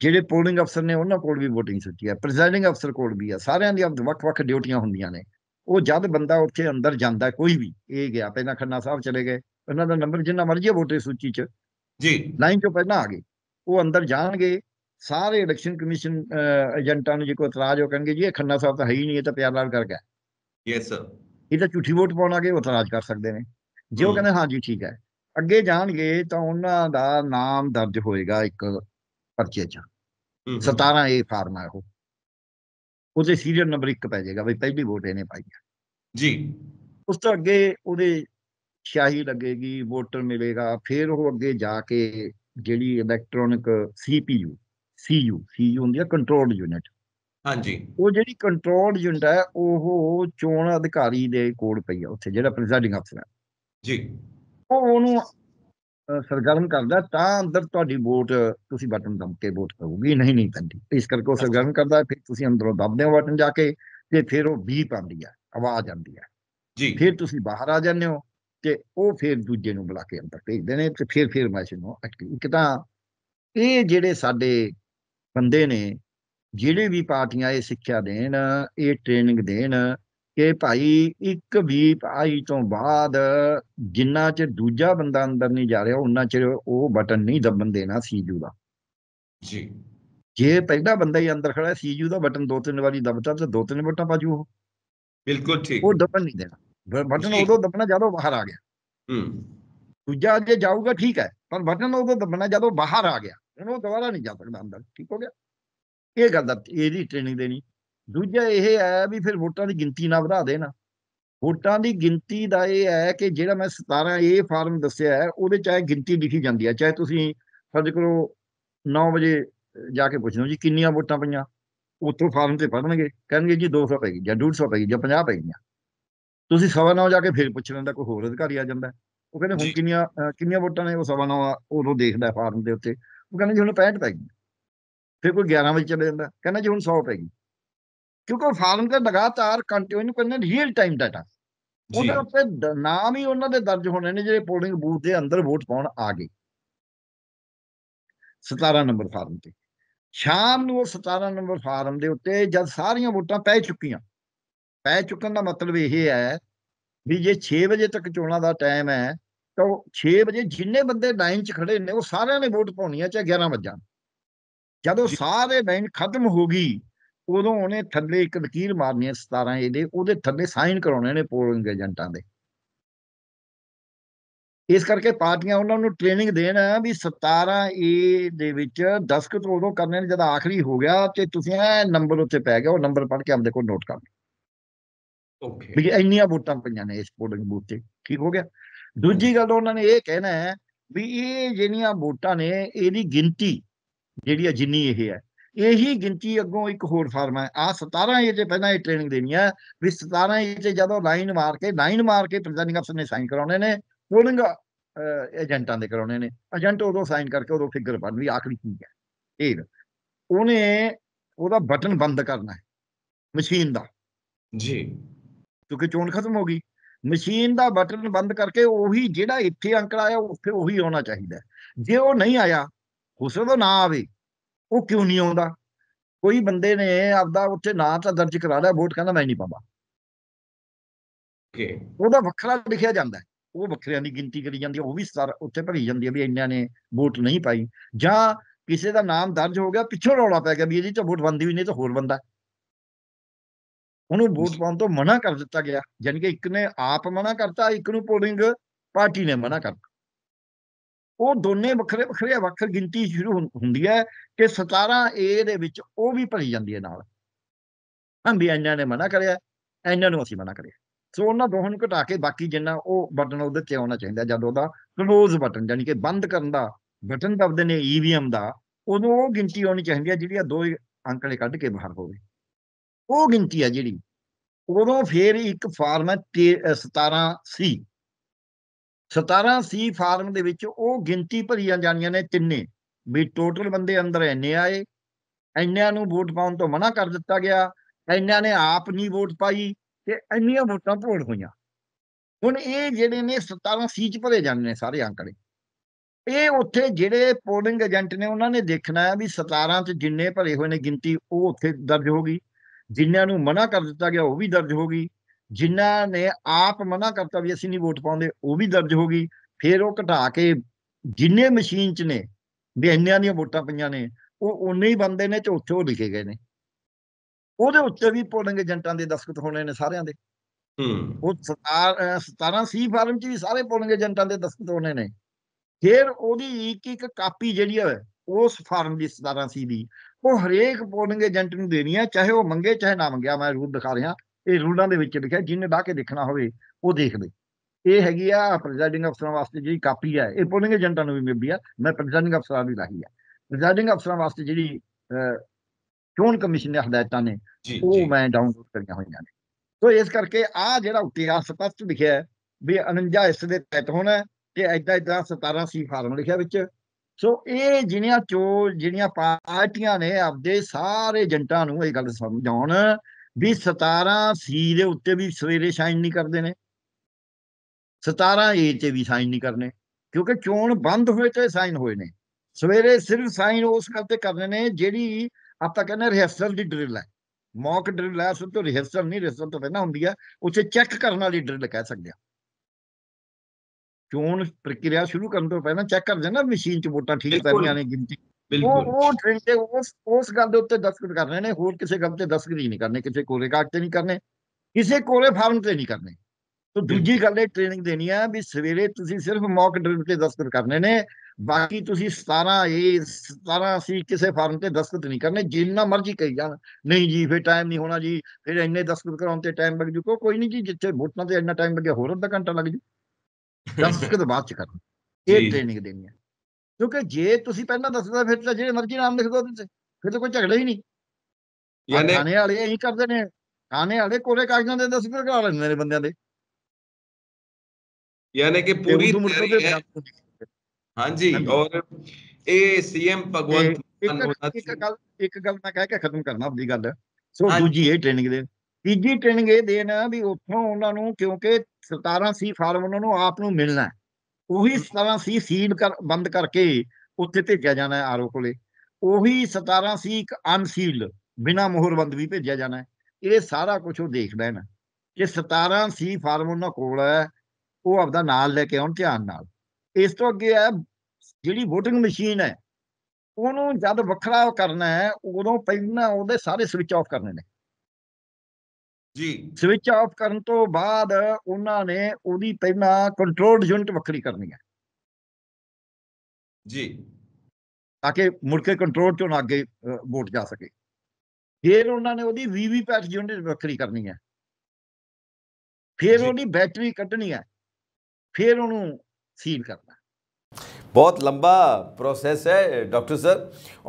ਜਿਹੜੇ ਪੋਲਿੰਗ ਅਫਸਰ ਨੇ ਉਹਨਾਂ ਕੋਲ ਵੀ VOTING ਸੂਚੀ ਹੈ ਪ੍ਰੈਜ਼ਾਈਡਿੰਗ ਅਫਸਰ ਕੋਲ ਵੀ ਹੈ ਸਾਰਿਆਂ ਦੀਆਂ ਵੱਖ-ਵੱਖ ਡਿਊਟੀਆਂ ਹੁੰਦੀਆਂ ਨੇ ਉਹ ਜਦ ਬੰਦਾ ਉੱਥੇ ਅੰਦਰ ਜਾਂਦਾ ਕੋਈ ਵੀ ਇਹ ਗਿਆ ਪਹਿਲਾਂ ਖੰਨਾ ਸਾਹਿਬ ਚਲੇ ਗਏ ਉਹਨਾਂ ਦਾ ਨੰਬਰ ਜਿੰਨਾ ਮਰਜ਼ੀ ਵੋਟਰ ਸੂਚੀ 'ਚ ਜੀ ਲਾਈਨ 'ਚੋਂ ਪਹਿਲਾਂ ਆ ਗਏ ਉਹ ਅੰਦਰ ਜਾਣਗੇ ਸਾਰੇ ਇਲੈਕਸ਼ਨ ਕਮਿਸ਼ਨ ਏਜੰਟਾਂ ਨੂੰ ਜੇ ਕੋਈ ਇਤਰਾਜ਼ ਹੋ ਕਹਿੰਗੇ ਜੀ ਇਹ ਖੰਨਾ ਸਾਹਿਬ ਤਾਂ ਹੈ ਹੀ ਨਹੀਂ ਇਹ ਤਾਂ ਪਿਆਰ ਨਾਲ ਕਰ ਗਿਆ ਯੈਸ ਸਰ ਇਹ ਤਾਂ ਝੂਠੀ ਵੋਟ ਪਾਉਣ ਆਗੇ ਉਹ ਇਤਰਾਜ਼ ਕਰ ਸਕਦੇ ਨੇ ਜੇ ਉਹ ਕਹਿੰਦੇ ਹਾਂ ਜੀ ਠੀਕ ਹੈ ਅੱਗੇ ਜਾਣਗੇ ਤਾਂ ਉਹਨਾਂ ਦਾ ਨਾਮ ਦਰਜ ਹੋਏਗਾ ਇੱਕ ਪਰਚੇ 'ਚ 17 ਇਹ ਫਾਰਮ ਹੈ ਉਹ ਉਹਦੇ ਸੀਰੀਅਲ ਨੰਬਰ 1 ਪੈ ਜਾਏਗਾ ਵੀ ਪਹਿਲੀ ਵੋਟ ਇਹਨੇ ਪਾਈ ਹੈ ਜੀ ਉਸ ਤੋਂ ਅੱਗੇ ਉਹਦੇ ਸ਼ਾਹੀ ਲੱਗੇਗੀ ਵੋਟਰ ਮਿਲੇਗਾ ਫਿਰ ਉਹ ਅੱਗੇ ਜਾ ਕੇ ਜਿਹੜੀ ਇਲੈਕਟ੍ਰੋਨਿਕ ਸੀਪੀਯੂ ਸੀਯੂ ਸੀਯੂ ਹੁੰਦੀ ਹੈ ਕੰਟਰੋਲ ਯੂਨਿਟ ਹਾਂਜੀ ਉਹ ਜਿਹੜੀ ਕੰਟਰੋਲ ਯੂਨਿਟ ਹੈ ਉਹ ਚੋਣ ਅਧਿਕਾਰੀ ਦੇ ਕੋਲ ਪਈ ਹੈ ਉੱਥੇ ਜਿਹੜਾ ਪ੍ਰੈਜ਼ਾਈਡਿੰਗ ਅਫਸਰ ਹੈ ਜੀ ਉਹ ਉਹਨੂੰ ਸਰਗਰਮ ਕਰਦਾ ਤਾਂ ਅੰਦਰ ਤੁਹਾਡੀ ਵੋਟ ਤੁਸੀਂ ਬਟਨ ਦਬ ਕੇ ਵੋਟ ਕਰੋਗੇ ਨਹੀਂ ਨਹੀਂ ਪੈਂਦੀ ਇਸ ਕਰਕੇ ਉਹ ਸਰਗਰਮ ਕਰਦਾ ਫਿਰ ਤੁਸੀਂ ਅੰਦਰੋਂ ਦਬਦੇ ਹੋ ਬਟਨ ਜਾ ਕੇ ਤੇ ਫਿਰ ਉਹ ਬੀਪ ਆਉਂਦੀ ਆ ਆਵਾਜ਼ ਆਉਂਦੀ ਹੈ ਜੀ ਫਿਰ ਤੁਸੀਂ ਬਾਹਰ ਆ ਜਾਂਦੇ ਹੋ ਤੇ ਉਹ ਫਿਰ ਦੂਜੇ ਨੂੰ ਬੁਲਾ ਕੇ ਅੰਦਰ ਭੇਜਦੇ ਨੇ ਤੇ ਫਿਰ ਫਿਰ ਮਸ਼ੀਨ ਨੂੰ ਅਟਕੀ ਇੱਕ ਤਾਂ ਇਹ ਜਿਹੜੇ ਸਾਡੇ ਬੰਦੇ ਨੇ ਜਿਹੜੇ ਵੀ ਪਾਰਟੀਆਂ ਇਹ ਸਿੱਖਿਆ ਦੇਣ ਇਹ ਟ੍ਰੇਨਿੰਗ ਦੇਣ ਕਿ ਭਾਈ ਇੱਕ ਵੀ ਪਾਈ ਤੋਂ ਬਾਅਦ ਜਿੰਨਾ ਚਿਰ ਦੂਜਾ ਬੰਦਾ ਅੰਦਰ ਨਹੀਂ ਜਾ ਰਿਹਾ ਉਹਨਾਂ ਚਿਰ ਉਹ ਬਟਨ ਨਹੀਂ ਦੱਬਣ ਦੇਣਾ ਸੀਜੂ ਦਾ ਜੀ ਜੇ ਪਹਿਲਾ ਬੰਦਾ ਹੀ ਅੰਦਰ ਖੜਾ ਸੀਜੂ ਦਾ ਬਟਨ ਦੋ ਤਿੰਨ ਵਾਰੀ ਦਬਤਾ ਤਾਂ ਦੋ ਤਿੰਨ ਵਟਾਂ ਪਾਜੂ ਉਹ ਬਿਲਕੁਲ ਠੀਕ ਉਹ ਦੱਬਣ ਨਹੀਂ ਦੇਣਾ ਬਟਨ ਉਦੋਂ ਦੱਬਣਾ ਜਦੋਂ ਬਾਹਰ ਆ ਗਿਆ ਹੂੰ ਦੂਜਾ ਜੇ ਜਾਊਗਾ ਠੀਕ ਹੈ ਪਰ ਬਟਨ ਉਦੋਂ ਦੱਬਣਾ ਜਦੋਂ ਬਾਹਰ ਆ ਗਿਆ ਉਹ ਦੁਬਾਰਾ ਨਹੀਂ ਜਾ ਸਕਦਾ ਅੰਦਰ ਠੀਕ ਹੋ ਗਿਆ ਇਹ ਗੱਲ ਦਾ ਇਹਦੀ ਟ੍ਰੇਨਿੰਗ ਦੇਣੀ ਦੂਜਾ ਇਹ ਹੈ ਵੀ ਫਿਰ ਵੋਟਾਂ ਦੀ ਗਿਣਤੀ ਨਾ ਵਧਾ ਦੇਣਾ ਵੋਟਾਂ ਦੀ ਗਿਣਤੀ ਦਾ ਇਹ ਹੈ ਕਿ ਜਿਹੜਾ ਮੈਂ 17 ਇਹ ਫਾਰਮ ਦੱਸਿਆ ਹੈ ਉਹਦੇ ਚਾਹੇ ਗਿਣਤੀ ਲਿਖੀ ਜਾਂਦੀ ਹੈ ਚਾਹੇ ਤੁਸੀਂ ਫਰਜ਼ ਕਰੋ 9 ਵਜੇ ਜਾ ਕੇ ਪੁੱਛ ਲਓ ਜੀ ਕਿੰਨੀਆਂ ਵੋਟਾਂ ਪਈਆਂ ਉੱਥੋਂ ਫਾਰਮ ਤੇ ਪੜਨਗੇ ਕਹਿਣਗੇ ਜੀ 200 ਪਈ ਜਾਂ 250 ਪੈ ਜਾਂ 50 ਪਈਆਂ ਤੁਸੀਂ ਸਵਾ 9 ਜਾ ਕੇ ਫਿਰ ਪੁੱਛ ਲੈਂਦਾ ਕੋਈ ਹੋਰ ਅਧਿਕਾਰੀ ਆ ਜਾਂਦਾ ਉਹ ਕਹਿੰਦੇ ਹੁਣ ਕਿੰਨੀਆਂ ਕਿੰਨੀਆਂ ਵੋਟਾਂ ਨੇ ਉਹ ਸਵਾ 9 ਉਦੋਂ ਦੇਖਦਾ ਫਾਰਮ ਦੇ ਉੱਤੇ ਉਹ ਕਹਿੰਦੇ ਜੀ ਹੁਣ 65 ਪੈ ਗਈ ਫਿਰ ਕੋਈ 11 ਵਜੇ ਚਲੇ ਜਾਂਦਾ ਕਹਿੰਦਾ ਜੀ ਹੁਣ 100 ਪੈ ਗਈ ਕਿਉਂਕਿ ਉਹ ਫਾਰਮ ਤੇ ਲਗਾਤਾਰ ਕੰਟੀਨਿਊ ਕਰਨੇ ਰੀਅਲ ਟਾਈਮ ਡਾਟਾ ਉਹਦੇ ਉੱਤੇ ਨਾਮ ਹੀ ਉਹਨਾਂ ਦੇ ਦਰਜ ਹੋਣੇ ਨੇ ਜਿਹੜੇ ਪੋਲਿੰਗ ਬੂਥ ਦੇ ਅੰਦਰ ਵੋਟ ਪਾਉਣ ਆ ਗਏ 17 ਨੰਬਰ ਫਾਰਮ ਤੇ ਸ਼ਾਮ ਨੂੰ ਉਹ 17 ਨੰਬਰ ਫਾਰਮ ਦੇ ਉੱਤੇ ਜਦ ਸਾਰੀਆਂ ਵੋਟਾਂ ਪੈ ਚੁੱਕੀਆਂ ਪੈ ਚੁੱਕਣ ਦਾ ਮਤਲਬ ਇਹ ਹੈ ਵੀ ਜੇ 6 ਵਜੇ ਤੱਕ ਚੋਣਾਂ ਦਾ ਟਾਈਮ ਹੈ ਤਾਂ 6 ਵਜੇ ਜਿੰਨੇ ਬੰਦੇ ਲਾਈਨ 'ਚ ਖੜੇ ਨੇ ਉਹ ਸਾਰਿਆਂ ਨੇ ਵੋਟ ਪਾਉਣੀ ਹੈ ਚਾਹੇ 11 ਵਜੇ ਜਦੋਂ ਸਾਰੇ ਲਾਈਨ ਖਤਮ ਹੋ ਗਈ ਉਦੋਂ ਉਹਨੇ ਥੱਲੇ ਇੱਕ ਲਕੀਰ ਮਾਰਨੀ ਹੈ 17 ਏ ਦੇ ਉਹਦੇ ਥੱਲੇ ਸਾਈਨ ਕਰਾਉਣੇ ਨੇ ਪੋਲਿੰਗ ਏਜੰਟਾਂ ਦੇ ਇਸ ਕਰਕੇ ਪਾਰਟੀਆਂ ਉਹਨਾਂ ਨੂੰ ਟ੍ਰੇਨਿੰਗ ਦੇਣ ਵੀ 17 ਏ ਦੇ ਵਿੱਚ ਦਸਖਤ ਉਦੋਂ ਕਰਨੇ ਨੇ ਜਦ ਆਖਰੀ ਹੋ ਗਿਆ ਤੇ ਤੁਸੀਂ ਇਹ ਨੰਬਰ ਉੱਤੇ ਪੈ ਗਿਆ ਉਹ ਨੰਬਰ ਪੜ ਕੇ ਆਪਦੇ ਕੋਲ ਨੋਟ ਕਰ ਲਓ ਓਕੇ ਵੀ ਇੰਨੀਆਂ ਵੋਟਾਂ ਪਈਆਂ ਨੇ ਇਸ ਪੋਲਿੰਗ ਬੂਥ ਤੇ ਠੀਕ ਹੋ ਗਿਆ ਦੂਜੀ ਗੱਲ ਉਹਨਾਂ ਨੇ ਇਹ ਕਹਿਣਾ ਹੈ ਵੀ ਇਹ ਜਿਹੜੀਆਂ ਵੋਟਾਂ ਨੇ ਇਹਦੀ ਗਿਣਤੀ ਜਿਹੜੀ ਜਿੰਨੀ ਇਹ ਹੈ ਇਹੀ ਗਿਣਤੀ ਅੱਗੋਂ ਇੱਕ ਹੋਰ ਫਾਰਮ ਹੈ ਆ 17 ਏ ਤੇ ਪਹਿਲਾਂ ਇਹ ਟ੍ਰੇਨਿੰਗ ਦੇਣੀ ਆ ਵੀ 17 ਏ ਤੇ ਜਦੋਂ ਲਾਈਨ ਮਾਰ ਕੇ ਲਾਈਨ ਮਾਰ ਕੇ ਪ੍ਰੈਜ਼ੀਡੈਂਟ ਅਫਸਰ ਨੇ ਸਾਈਨ ਕਰਾਉਣੇ ਨੇ ਪੋਲਿੰਗ ਏਜੰਟਾਂ ਦੇ ਕਰਾਉਣੇ ਨੇ ਏਜੰਟ ਉਦੋਂ ਸਾਈਨ ਕਰਕੇ ਉਦੋਂ ਫਿਗਰ ਬਣ ਵੀ ਆਖਰੀ ਕੀ ਹੈ ਇਹ ਉਹਨੇ ਉਹਦਾ ਬਟਨ ਬੰਦ ਕਰਨਾ ਹੈ ਮਸ਼ੀਨ ਦਾ ਜੀ ਕਿਉਂਕਿ ਚੋਣ ਖਤਮ ਹੋ ਗਈ ਮਸ਼ੀਨ ਦਾ ਬਟਨ ਬੰਦ ਕਰਕੇ ਉਹੀ ਜਿਹੜਾ ਇੱਥੇ ਅੰਕੜਾ ਆਇਆ ਉੱਥੇ ਉਹੀ ਆਉਣਾ ਚਾਹੀਦਾ ਜੇ ਉਹ ਨਹੀਂ ਆਇਆ ਹੋ ਸਕਦਾ ਨਾ ਆਵੇ ਉਹ ਕਿਉਂ ਨਹੀਂ ਆਉਂਦਾ ਕੋਈ ਬੰਦੇ ਨੇ ਆਪਦਾ ਉੱਥੇ ਨਾਂ ਤਾਂ ਦਰਜ ਕਰਾ ਲਿਆ ਵੋਟ ਕਹਿੰਦਾ ਮੈਂ ਨਹੀਂ ਪਾਵਾਂ ਓਕੇ ਉਹਦਾ ਵੱਖਰਾ ਲਿਖਿਆ ਜਾਂਦਾ ਉਹ ਵੱਖਰਿਆਂ ਦੀ ਗਿਣਤੀ ਕਰੀ ਜਾਂਦੀ ਹੈ ਉਹ ਵੀ ਸਰ ਉੱਥੇ ਭਰੀ ਜਾਂਦੀ ਹੈ ਵੀ ਇੰਨਿਆਂ ਨੇ ਵੋਟ ਨਹੀਂ ਪਾਈ ਜਾਂ ਕਿਸੇ ਦਾ ਨਾਮ ਦਰਜ ਹੋ ਗਿਆ ਪਿੱਛੋਂ ਰੌਲਾ ਪੈ ਗਿਆ ਵੀ ਇਹਦੀ ਤਾਂ ਵੋਟ ਬੰਦੀ ਵੀ ਨਹੀਂ ਤਾਂ ਹੋਰ ਬੰਦਾ ਉਹਨੂੰ ਵੋਟ ਪਾਉਣ ਤੋਂ ਮਨਾ ਕਰ ਦਿੱਤਾ ਗਿਆ ਯਾਨੀ ਕਿ ਇੱਕ ਨੇ ਆਪ ਮਨਾ ਕਰਤਾ ਇੱਕ ਨੂੰ ਪੋਲਿੰਗ ਪਾਰਟੀ ਨੇ ਮਨਾ ਕਰਤਾ ਉਹ ਦੋਨੇ ਵੱਖਰੇ ਵੱਖਰੇ ਵੱਖਰ ਗਿਣਤੀ ਸ਼ੁਰੂ ਹੁੰਦੀ ਹੈ ਕਿ 17 A ਦੇ ਵਿੱਚ ਉਹ ਵੀ ਭਰੀ ਜਾਂਦੀ ਹੈ ਨਾਲ ਹੰਬੀ ਇਹਨਾਂ ਨੇ ਮਨਾ ਕਰਿਆ ਇਹਨਾਂ ਨੂੰ ਅਸੀਂ ਮਨਾ ਕਰਿਆ ਸੋ ਉਹਨਾਂ ਦੋਹਾਂ ਨੂੰ ਘਟਾ ਕੇ ਬਾਕੀ ਜਿੰਨਾ ਉਹ ਬਟਨ ਉਹਦੇ ਤੇ ਆਉਣਾ ਚਾਹੀਦਾ ਜਦ ਉਹਦਾ ਕਲੋਜ਼ ਬਟਨ ਯਾਨੀ ਕਿ ਬੰਦ ਕਰਨ ਦਾ ਬਟਨ ਦਬਦੇ ਨੇ EVM ਦਾ ਉਦੋਂ ਉਹ ਗਿਣਤੀ ਆਉਣੀ ਚਾਹੀਦੀ ਹੈ ਜਿਹੜੀ ਦੋ ਅੰਕੜੇ ਕੱਢ ਕੇ ਬਾਹਰ ਹੋਵੇ ਉਹ ਗਿਣਤੀ ਆ ਜਿਹੜੀ ਉਦੋਂ ਫੇਰ ਇੱਕ ਫਾਰਮ ਹੈ 17 ਸੀ 17 ਸੀ ਫਾਰਮ ਦੇ ਵਿੱਚ ਉਹ ਗਿਣਤੀ ਭਰੀਆਂ ਜਾਣੀਆਂ ਨੇ ਤਿੰਨੇ ਵੀ ਟੋਟਲ ਬੰਦੇ ਅੰਦਰ ਐਨੇ ਆਏ ਐਨਿਆਂ ਨੂੰ ਵੋਟ ਪਾਉਣ ਤੋਂ ਮਨਾ ਕਰ ਦਿੱਤਾ ਗਿਆ ਐਨਿਆਂ ਨੇ ਆਪ ਨਹੀਂ ਵੋਟ ਪਾਈ ਤੇ ਐਨੀਆਂ ਵੋਟਾਂ ਭੋੜ ਹੋਈਆਂ ਹੁਣ ਇਹ ਜਿਹੜੇ ਨੇ 17 ਸੀ ਚ ਭਰੇ ਜਾਂਦੇ ਨੇ ਸਾਰੇ ਅੰਕੜੇ ਇਹ ਉੱਥੇ ਜਿਹੜੇ ਪੋਲਿੰਗ ਏਜੰਟ ਨੇ ਉਹਨਾਂ ਨੇ ਦੇਖਣਾ ਹੈ ਵੀ 17 ਚ ਜਿੰਨੇ ਭਰੇ ਹੋਏ ਨੇ ਗਿਣਤੀ ਉਹ ਉੱਥੇ ਦਰਜ ਹੋਗੀ ਜਿਨ੍ਹਾਂ ਨੂੰ ਮਨਾ ਕਰ ਦਿੱਤਾ ਗਿਆ ਉਹ ਵੀ ਦਰਜ ਹੋਗੀ ਜਿਨ੍ਹਾਂ ਨੇ ਆਪ ਮਨਾ ਕਰਤਾ ਵੀ ਅਸੀਂ ਨਹੀਂ ਵੋਟ ਪਾਉਂਦੇ ਉਹ ਵੀ ਦਰਜ ਹੋ ਗਈ ਫਿਰ ਉਹ ਘਟਾ ਕੇ ਜਿੰਨੇ ਮਸ਼ੀਨ 'ਚ ਨੇ ਵੀ ਇੰਨਿਆਂ ਦੀਆਂ ਵੋਟਾਂ ਪਈਆਂ ਨੇ ਉਹ ਉਨੇ ਹੀ ਬੰਦੇ ਨੇ ਚੌਥੇ ਉਹ ਲਿਖੇ ਗਏ ਨੇ ਉਹਦੇ ਉੱਤੇ ਵੀ ਪੋਲਿੰਗ ਏਜੰਟਾਂ ਦੇ ਦਸਖਤ ਹੋਣੇ ਨੇ ਸਾਰਿਆਂ ਦੇ ਹੂੰ ਉਹ 17 ਸੀ ਫਾਰਮ 'ਚ ਵੀ ਸਾਰੇ ਪੋਲਿੰਗ ਏਜੰਟਾਂ ਦੇ ਦਸਖਤ ਹੋਣੇ ਨੇ ਫਿਰ ਉਹਦੀ ਇੱਕ ਇੱਕ ਕਾਪੀ ਜਿਹੜੀ ਹੈ ਉਸ ਫਾਰਮ ਦੀ 17 ਸੀ ਦੀ ਉਹ ਹਰੇਕ ਪੋਲਿੰਗ ਏਜੰਟ ਨੂੰ ਦੇਣੀ ਹੈ ਚਾਹੇ ਉਹ ਮੰਗੇ ਚਾਹੇ ਨਾ ਮੰਗਿਆ ਮੈਂ ਰੂਲ ਦਿਖਾ ਰਿਹਾ ਇਹ ਰੂਲਾਂ ਦੇ ਵਿੱਚ ਲਿਖਿਆ ਜਿਹਨੇ ਬਾਹ ਕੇ ਦੇਖਣਾ ਹੋਵੇ ਉਹ ਦੇਖ ਲੈ ਇਹ ਹੈਗੀ ਆ ਪ੍ਰੈਜ਼ਾਈਡਿੰਗ ਅਫਸਰਾਂ ਵਾਸਤੇ ਜਿਹੜੀ ਕਾਪੀ ਹੈ ਇਹ ਪੋਲਿੰਗ ਏਜੰਟਾਂ ਨੂੰ ਵੀ ਮਿਲਦੀ ਆ ਮੈਂ ਪ੍ਰੈਜ਼ਾਈਡਿੰਗ ਅਫਸਰਾਂ ਦੀ ਲਾਹੀ ਆ ਪ੍ਰੈਜ਼ਾਈਡਿੰਗ ਅਫਸਰਾਂ ਵਾਸਤੇ ਜਿਹੜੀ ਚੋਣ ਕਮਿਸ਼ਨ ਦੇ ਹਦਾਇਤਾਂ ਨੇ ਉਹ ਮੈਂ ਡਾਊਨਲੋਡ ਕਰੀਆਂ ਹੋਈਆਂ ਨੇ ਸੋ ਇਸ ਕਰਕੇ ਆ ਜਿਹੜਾ ਉਤਿਆਸ ਸਪਸ਼ਟ ਲਿਖਿਆ ਹੈ ਵੀ 49 ਇਸ ਦੇ ਤਹਿਤ ਹੋਣਾ ਕਿ ਐਦਾ ਐਦਾ 17 ਸੀ ਫਾਰਮ ਲਿਖਿਆ ਵਿੱਚ ਸੋ ਇਹ ਜਿਹੜੀਆਂ ਚੋ ਜਿਹੜੀਆਂ ਪਾਰਟੀਆਂ ਨੇ ਆਪਦੇ ਸਾਰੇ ਏਜੰਟਾਂ ਨੂੰ ਇਹ ਗੱਲ ਸਮਝਾਉਣ ਵੀ 17 ਸੀ ਦੇ ਉੱਤੇ ਵੀ ਸਵੇਰੇ ਸਾਈਨ ਨਹੀਂ ਕਰਦੇ ਨੇ 17 ਏ ਤੇ ਵੀ ਸਾਈਨ ਨਹੀਂ ਕਰਨੇ ਕਿਉਂਕਿ ਚੋਣ ਬੰਦ ਹੋਏ ਤੇ ਸਾਈਨ ਹੋਏ ਨੇ ਸਵੇਰੇ ਸਿਰਫ ਸਾਈਨ ਉਸ ਗੱਲ ਤੇ ਕਰਨੇ ਨੇ ਜਿਹੜੀ ਆਪਾਂ ਕਹਿੰਦੇ ਰਿਹਰਸਲ ਦੀ ਡਰਿਲ ਹੈ ਮੌਕ ਡਰਿਲ ਹੈ ਸੋ ਤੋਂ ਰਿਹਰਸਲ ਨਹੀਂ ਰਿਹਰਸਲ ਤੋਂ ਪਹਿਲਾਂ ਹੁੰਦੀ ਹੈ ਉੱਥੇ ਚੈੱਕ ਕਰਨ ਵਾਲੀ ਡਰਿਲ ਕਹਿ ਸਕਦੇ ਆ ਚੋਣ ਪ੍ਰਕਿਰਿਆ ਸ਼ੁਰੂ ਕਰਨ ਤੋਂ ਪਹਿਲਾਂ ਚੈੱਕ ਕਰਦੇ ਨਾ ਮਸ਼ੀਨ 'ਚ ਵੋਟਾਂ ਠੀਕ ਪੈਣੀਆਂ ਨੇ ਗਿਣਤੀ ਬਿਲਕੁਲ ਉਹ ਡ੍ਰਿੰਕ ਤੇ ਉਸ ਉਸ ਗੱਲ ਦੇ ਉੱਤੇ ਦਸਤਖਤ ਕਰਨੇ ਨੇ ਹੋਰ ਕਿਸੇ ਗੱਲ ਤੇ ਦਸਤਖਤ ਨਹੀਂ ਕਰਨੇ ਕਿਸੇ ਕੋਲੇ ਕਾਗਜ਼ ਤੇ ਨਹੀਂ ਕਰਨੇ ਕਿਸੇ ਕੋਲੇ ਫਾਰਮ ਤੇ ਨਹੀਂ ਕਰਨੇ ਤੋ ਦੂਜੀ ਗੱਲ ਇਹ ਟ੍ਰੇਨਿੰਗ ਦੇਣੀ ਆ ਵੀ ਸਵੇਰੇ ਤੁਸੀਂ ਸਿਰਫ ਮੌਕ ਡਰਿਲ ਤੇ ਦਸਤਖਤ ਕਰਨੇ ਨੇ ਬਾਕੀ ਤੁਸੀਂ 17 ਇਹ 17 ਸੀ ਕਿਸੇ ਫਾਰਮ ਤੇ ਦਸਤਖਤ ਨਹੀਂ ਕਰਨੇ ਜਿੰਨਾ ਮਰਜ਼ੀ ਕਹੀ ਜਾਣ ਨਹੀਂ ਜੀ ਫੇ ਟਾਈਮ ਨਹੀਂ ਹੋਣਾ ਜੀ ਫਿਰ ਇੰਨੇ ਦਸਤਖਤ ਕਰਾਉਣ ਤੇ ਟਾਈਮ ਲੱਗ ਜੂ ਕੋਈ ਨਹੀਂ ਜੀ ਜਿੱਥੇ ਵੋਟਾਂ ਤੇ ਇੰਨਾ ਟਾਈਮ ਲੱਗਿਆ ਹੋਰ ਅੱਧਾ ਘੰਟਾ ਲੱਗ ਜੂ ਦਸਤਖਤ ਬਾਅਦ ਚ ਕਰਨਾ ਇਹ ਟ੍ਰੇਨਿੰਗ ਦੇਣੀ ਆ ਕਿਉਂਕਿ ਜੇ ਤੁਸੀਂ ਪਹਿਲਾਂ ਦੱਸਦਾ ਫਿਰ ਤਾਂ ਜਿਹੜੇ ਮਰਜ਼ੀ ਨਾਮ ਲਿਖ ਦੋ ਤੁਸੀਂ ਫਿਰ ਤਾਂ ਕੋਈ ਝਗੜਾ ਹੀ ਨਹੀਂ ਯਾਨੀ ਥਾਣੇ ਵਾਲੇ ਇਹੀ ਕਰਦੇ ਨੇ ਥਾਣੇ ਵਾਲੇ ਕੋਲੇ ਕਾਗਜ਼ਾਂ ਦੇ ਦਸਤਖਤ ਕਰਾ ਲੈਂਦੇ ਨੇ ਬੰਦਿਆਂ ਦੇ ਯਾਨੀ ਕਿ ਪੂਰੀ ਹਾਂਜੀ ਔਰ ਇਹ ਸੀਐਮ ਭਗਵੰਤ ਇੱਕ ਗੱਲ ਇੱਕ ਗੱਲ ਮੈਂ ਕਹਿ ਕੇ ਖਤਮ ਕਰਨਾ ਆਪਣੀ ਗੱਲ ਸੋ ਦੂਜੀ ਇਹ ਟ੍ਰੇਨਿੰਗ ਦੇ ਤੀਜੀ ਟ੍ਰੇਨਿੰਗ ਇਹ ਦੇਣਾ ਵੀ ਉੱਥੋਂ ਉਹਨਾਂ ਨੂੰ ਕਿਉਂਕਿ 17 ਸੀ ਫਾਰਮ ਉਹਨਾਂ ਨੂੰ ਆਪ ਨੂੰ ਮਿਲਣਾ ਉਹੀ ਸੀ ਸੀਲ ਕਰ ਬੰਦ ਕਰਕੇ ਉੱਥੇ ਭੇਜਿਆ ਜਾਣਾ ਹੈ ਆਰਓ ਕੋਲੇ ਉਹੀ 17 ਸੀ ਇੱਕ ਅਨਸੀਲ ਬਿਨਾ ਮੋਹਰ ਬੰਦ ਵੀ ਭੇਜਿਆ ਜਾਣਾ ਇਹ ਸਾਰਾ ਕੁਝ ਉਹ ਦੇਖ ਲੈਣ ਕਿ ਸੀ ਫਾਰਮ ਉਹਨਾਂ ਕੋਲ ਹੈ ਉਹ ਆਪਦਾ ਨਾਲ ਲੈ ਕੇ ਆਉਣ ਧਿਆਨ ਨਾਲ ਇਸ ਤੋਂ ਅੱਗੇ ਹੈ ਜਿਹੜੀ VOTING ਮਸ਼ੀਨ ਹੈ ਉਹਨੂੰ ਜਦ ਵੱਖਰਾ ਕਰਨਾ ਹੈ ਉਦੋਂ ਪਹਿਲਾਂ ਉਹਦੇ ਸਾਰੇ ਸਵਿਚ ਆਫ ਕਰਨੇ ਨੇ ਜੀ ਸਵਿਚ ਆਫ ਕਰਨ ਤੋਂ ਬਾਅਦ ਉਹਨਾਂ ਨੇ ਉਹਦੀ ਪਹਿਲਾਂ ਕੰਟਰੋਲਡ ਯੂਨਿਟ ਵੱਖਰੀ ਕਰਨੀ ਹੈ ਜੀ ਤਾਂ ਕਿ ਮੁੜ ਕੇ ਕੰਟਰੋਲ ਤੋਂ ਅੱਗੇ ਵੋਟ ਜਾ ਸਕੇ ਫਿਰ ਉਹਨਾਂ ਨੇ ਉਹਦੀ ਵੀਵੀ ਪੈਟ ਯੂਨਿਟ ਵੱਖਰੀ ਕਰਨੀ ਹੈ ਫਿਰ ਉਹਦੀ ਬੈਟਰੀ ਕੱਢਣੀ ਹੈ ਫਿਰ ਉਹਨੂੰ ਸੀਲ ਕਰਨਾ ਬਹੁਤ ਲੰਬਾ ਪ੍ਰੋਸੈਸ ਹੈ ਡਾਕਟਰ ਸਰ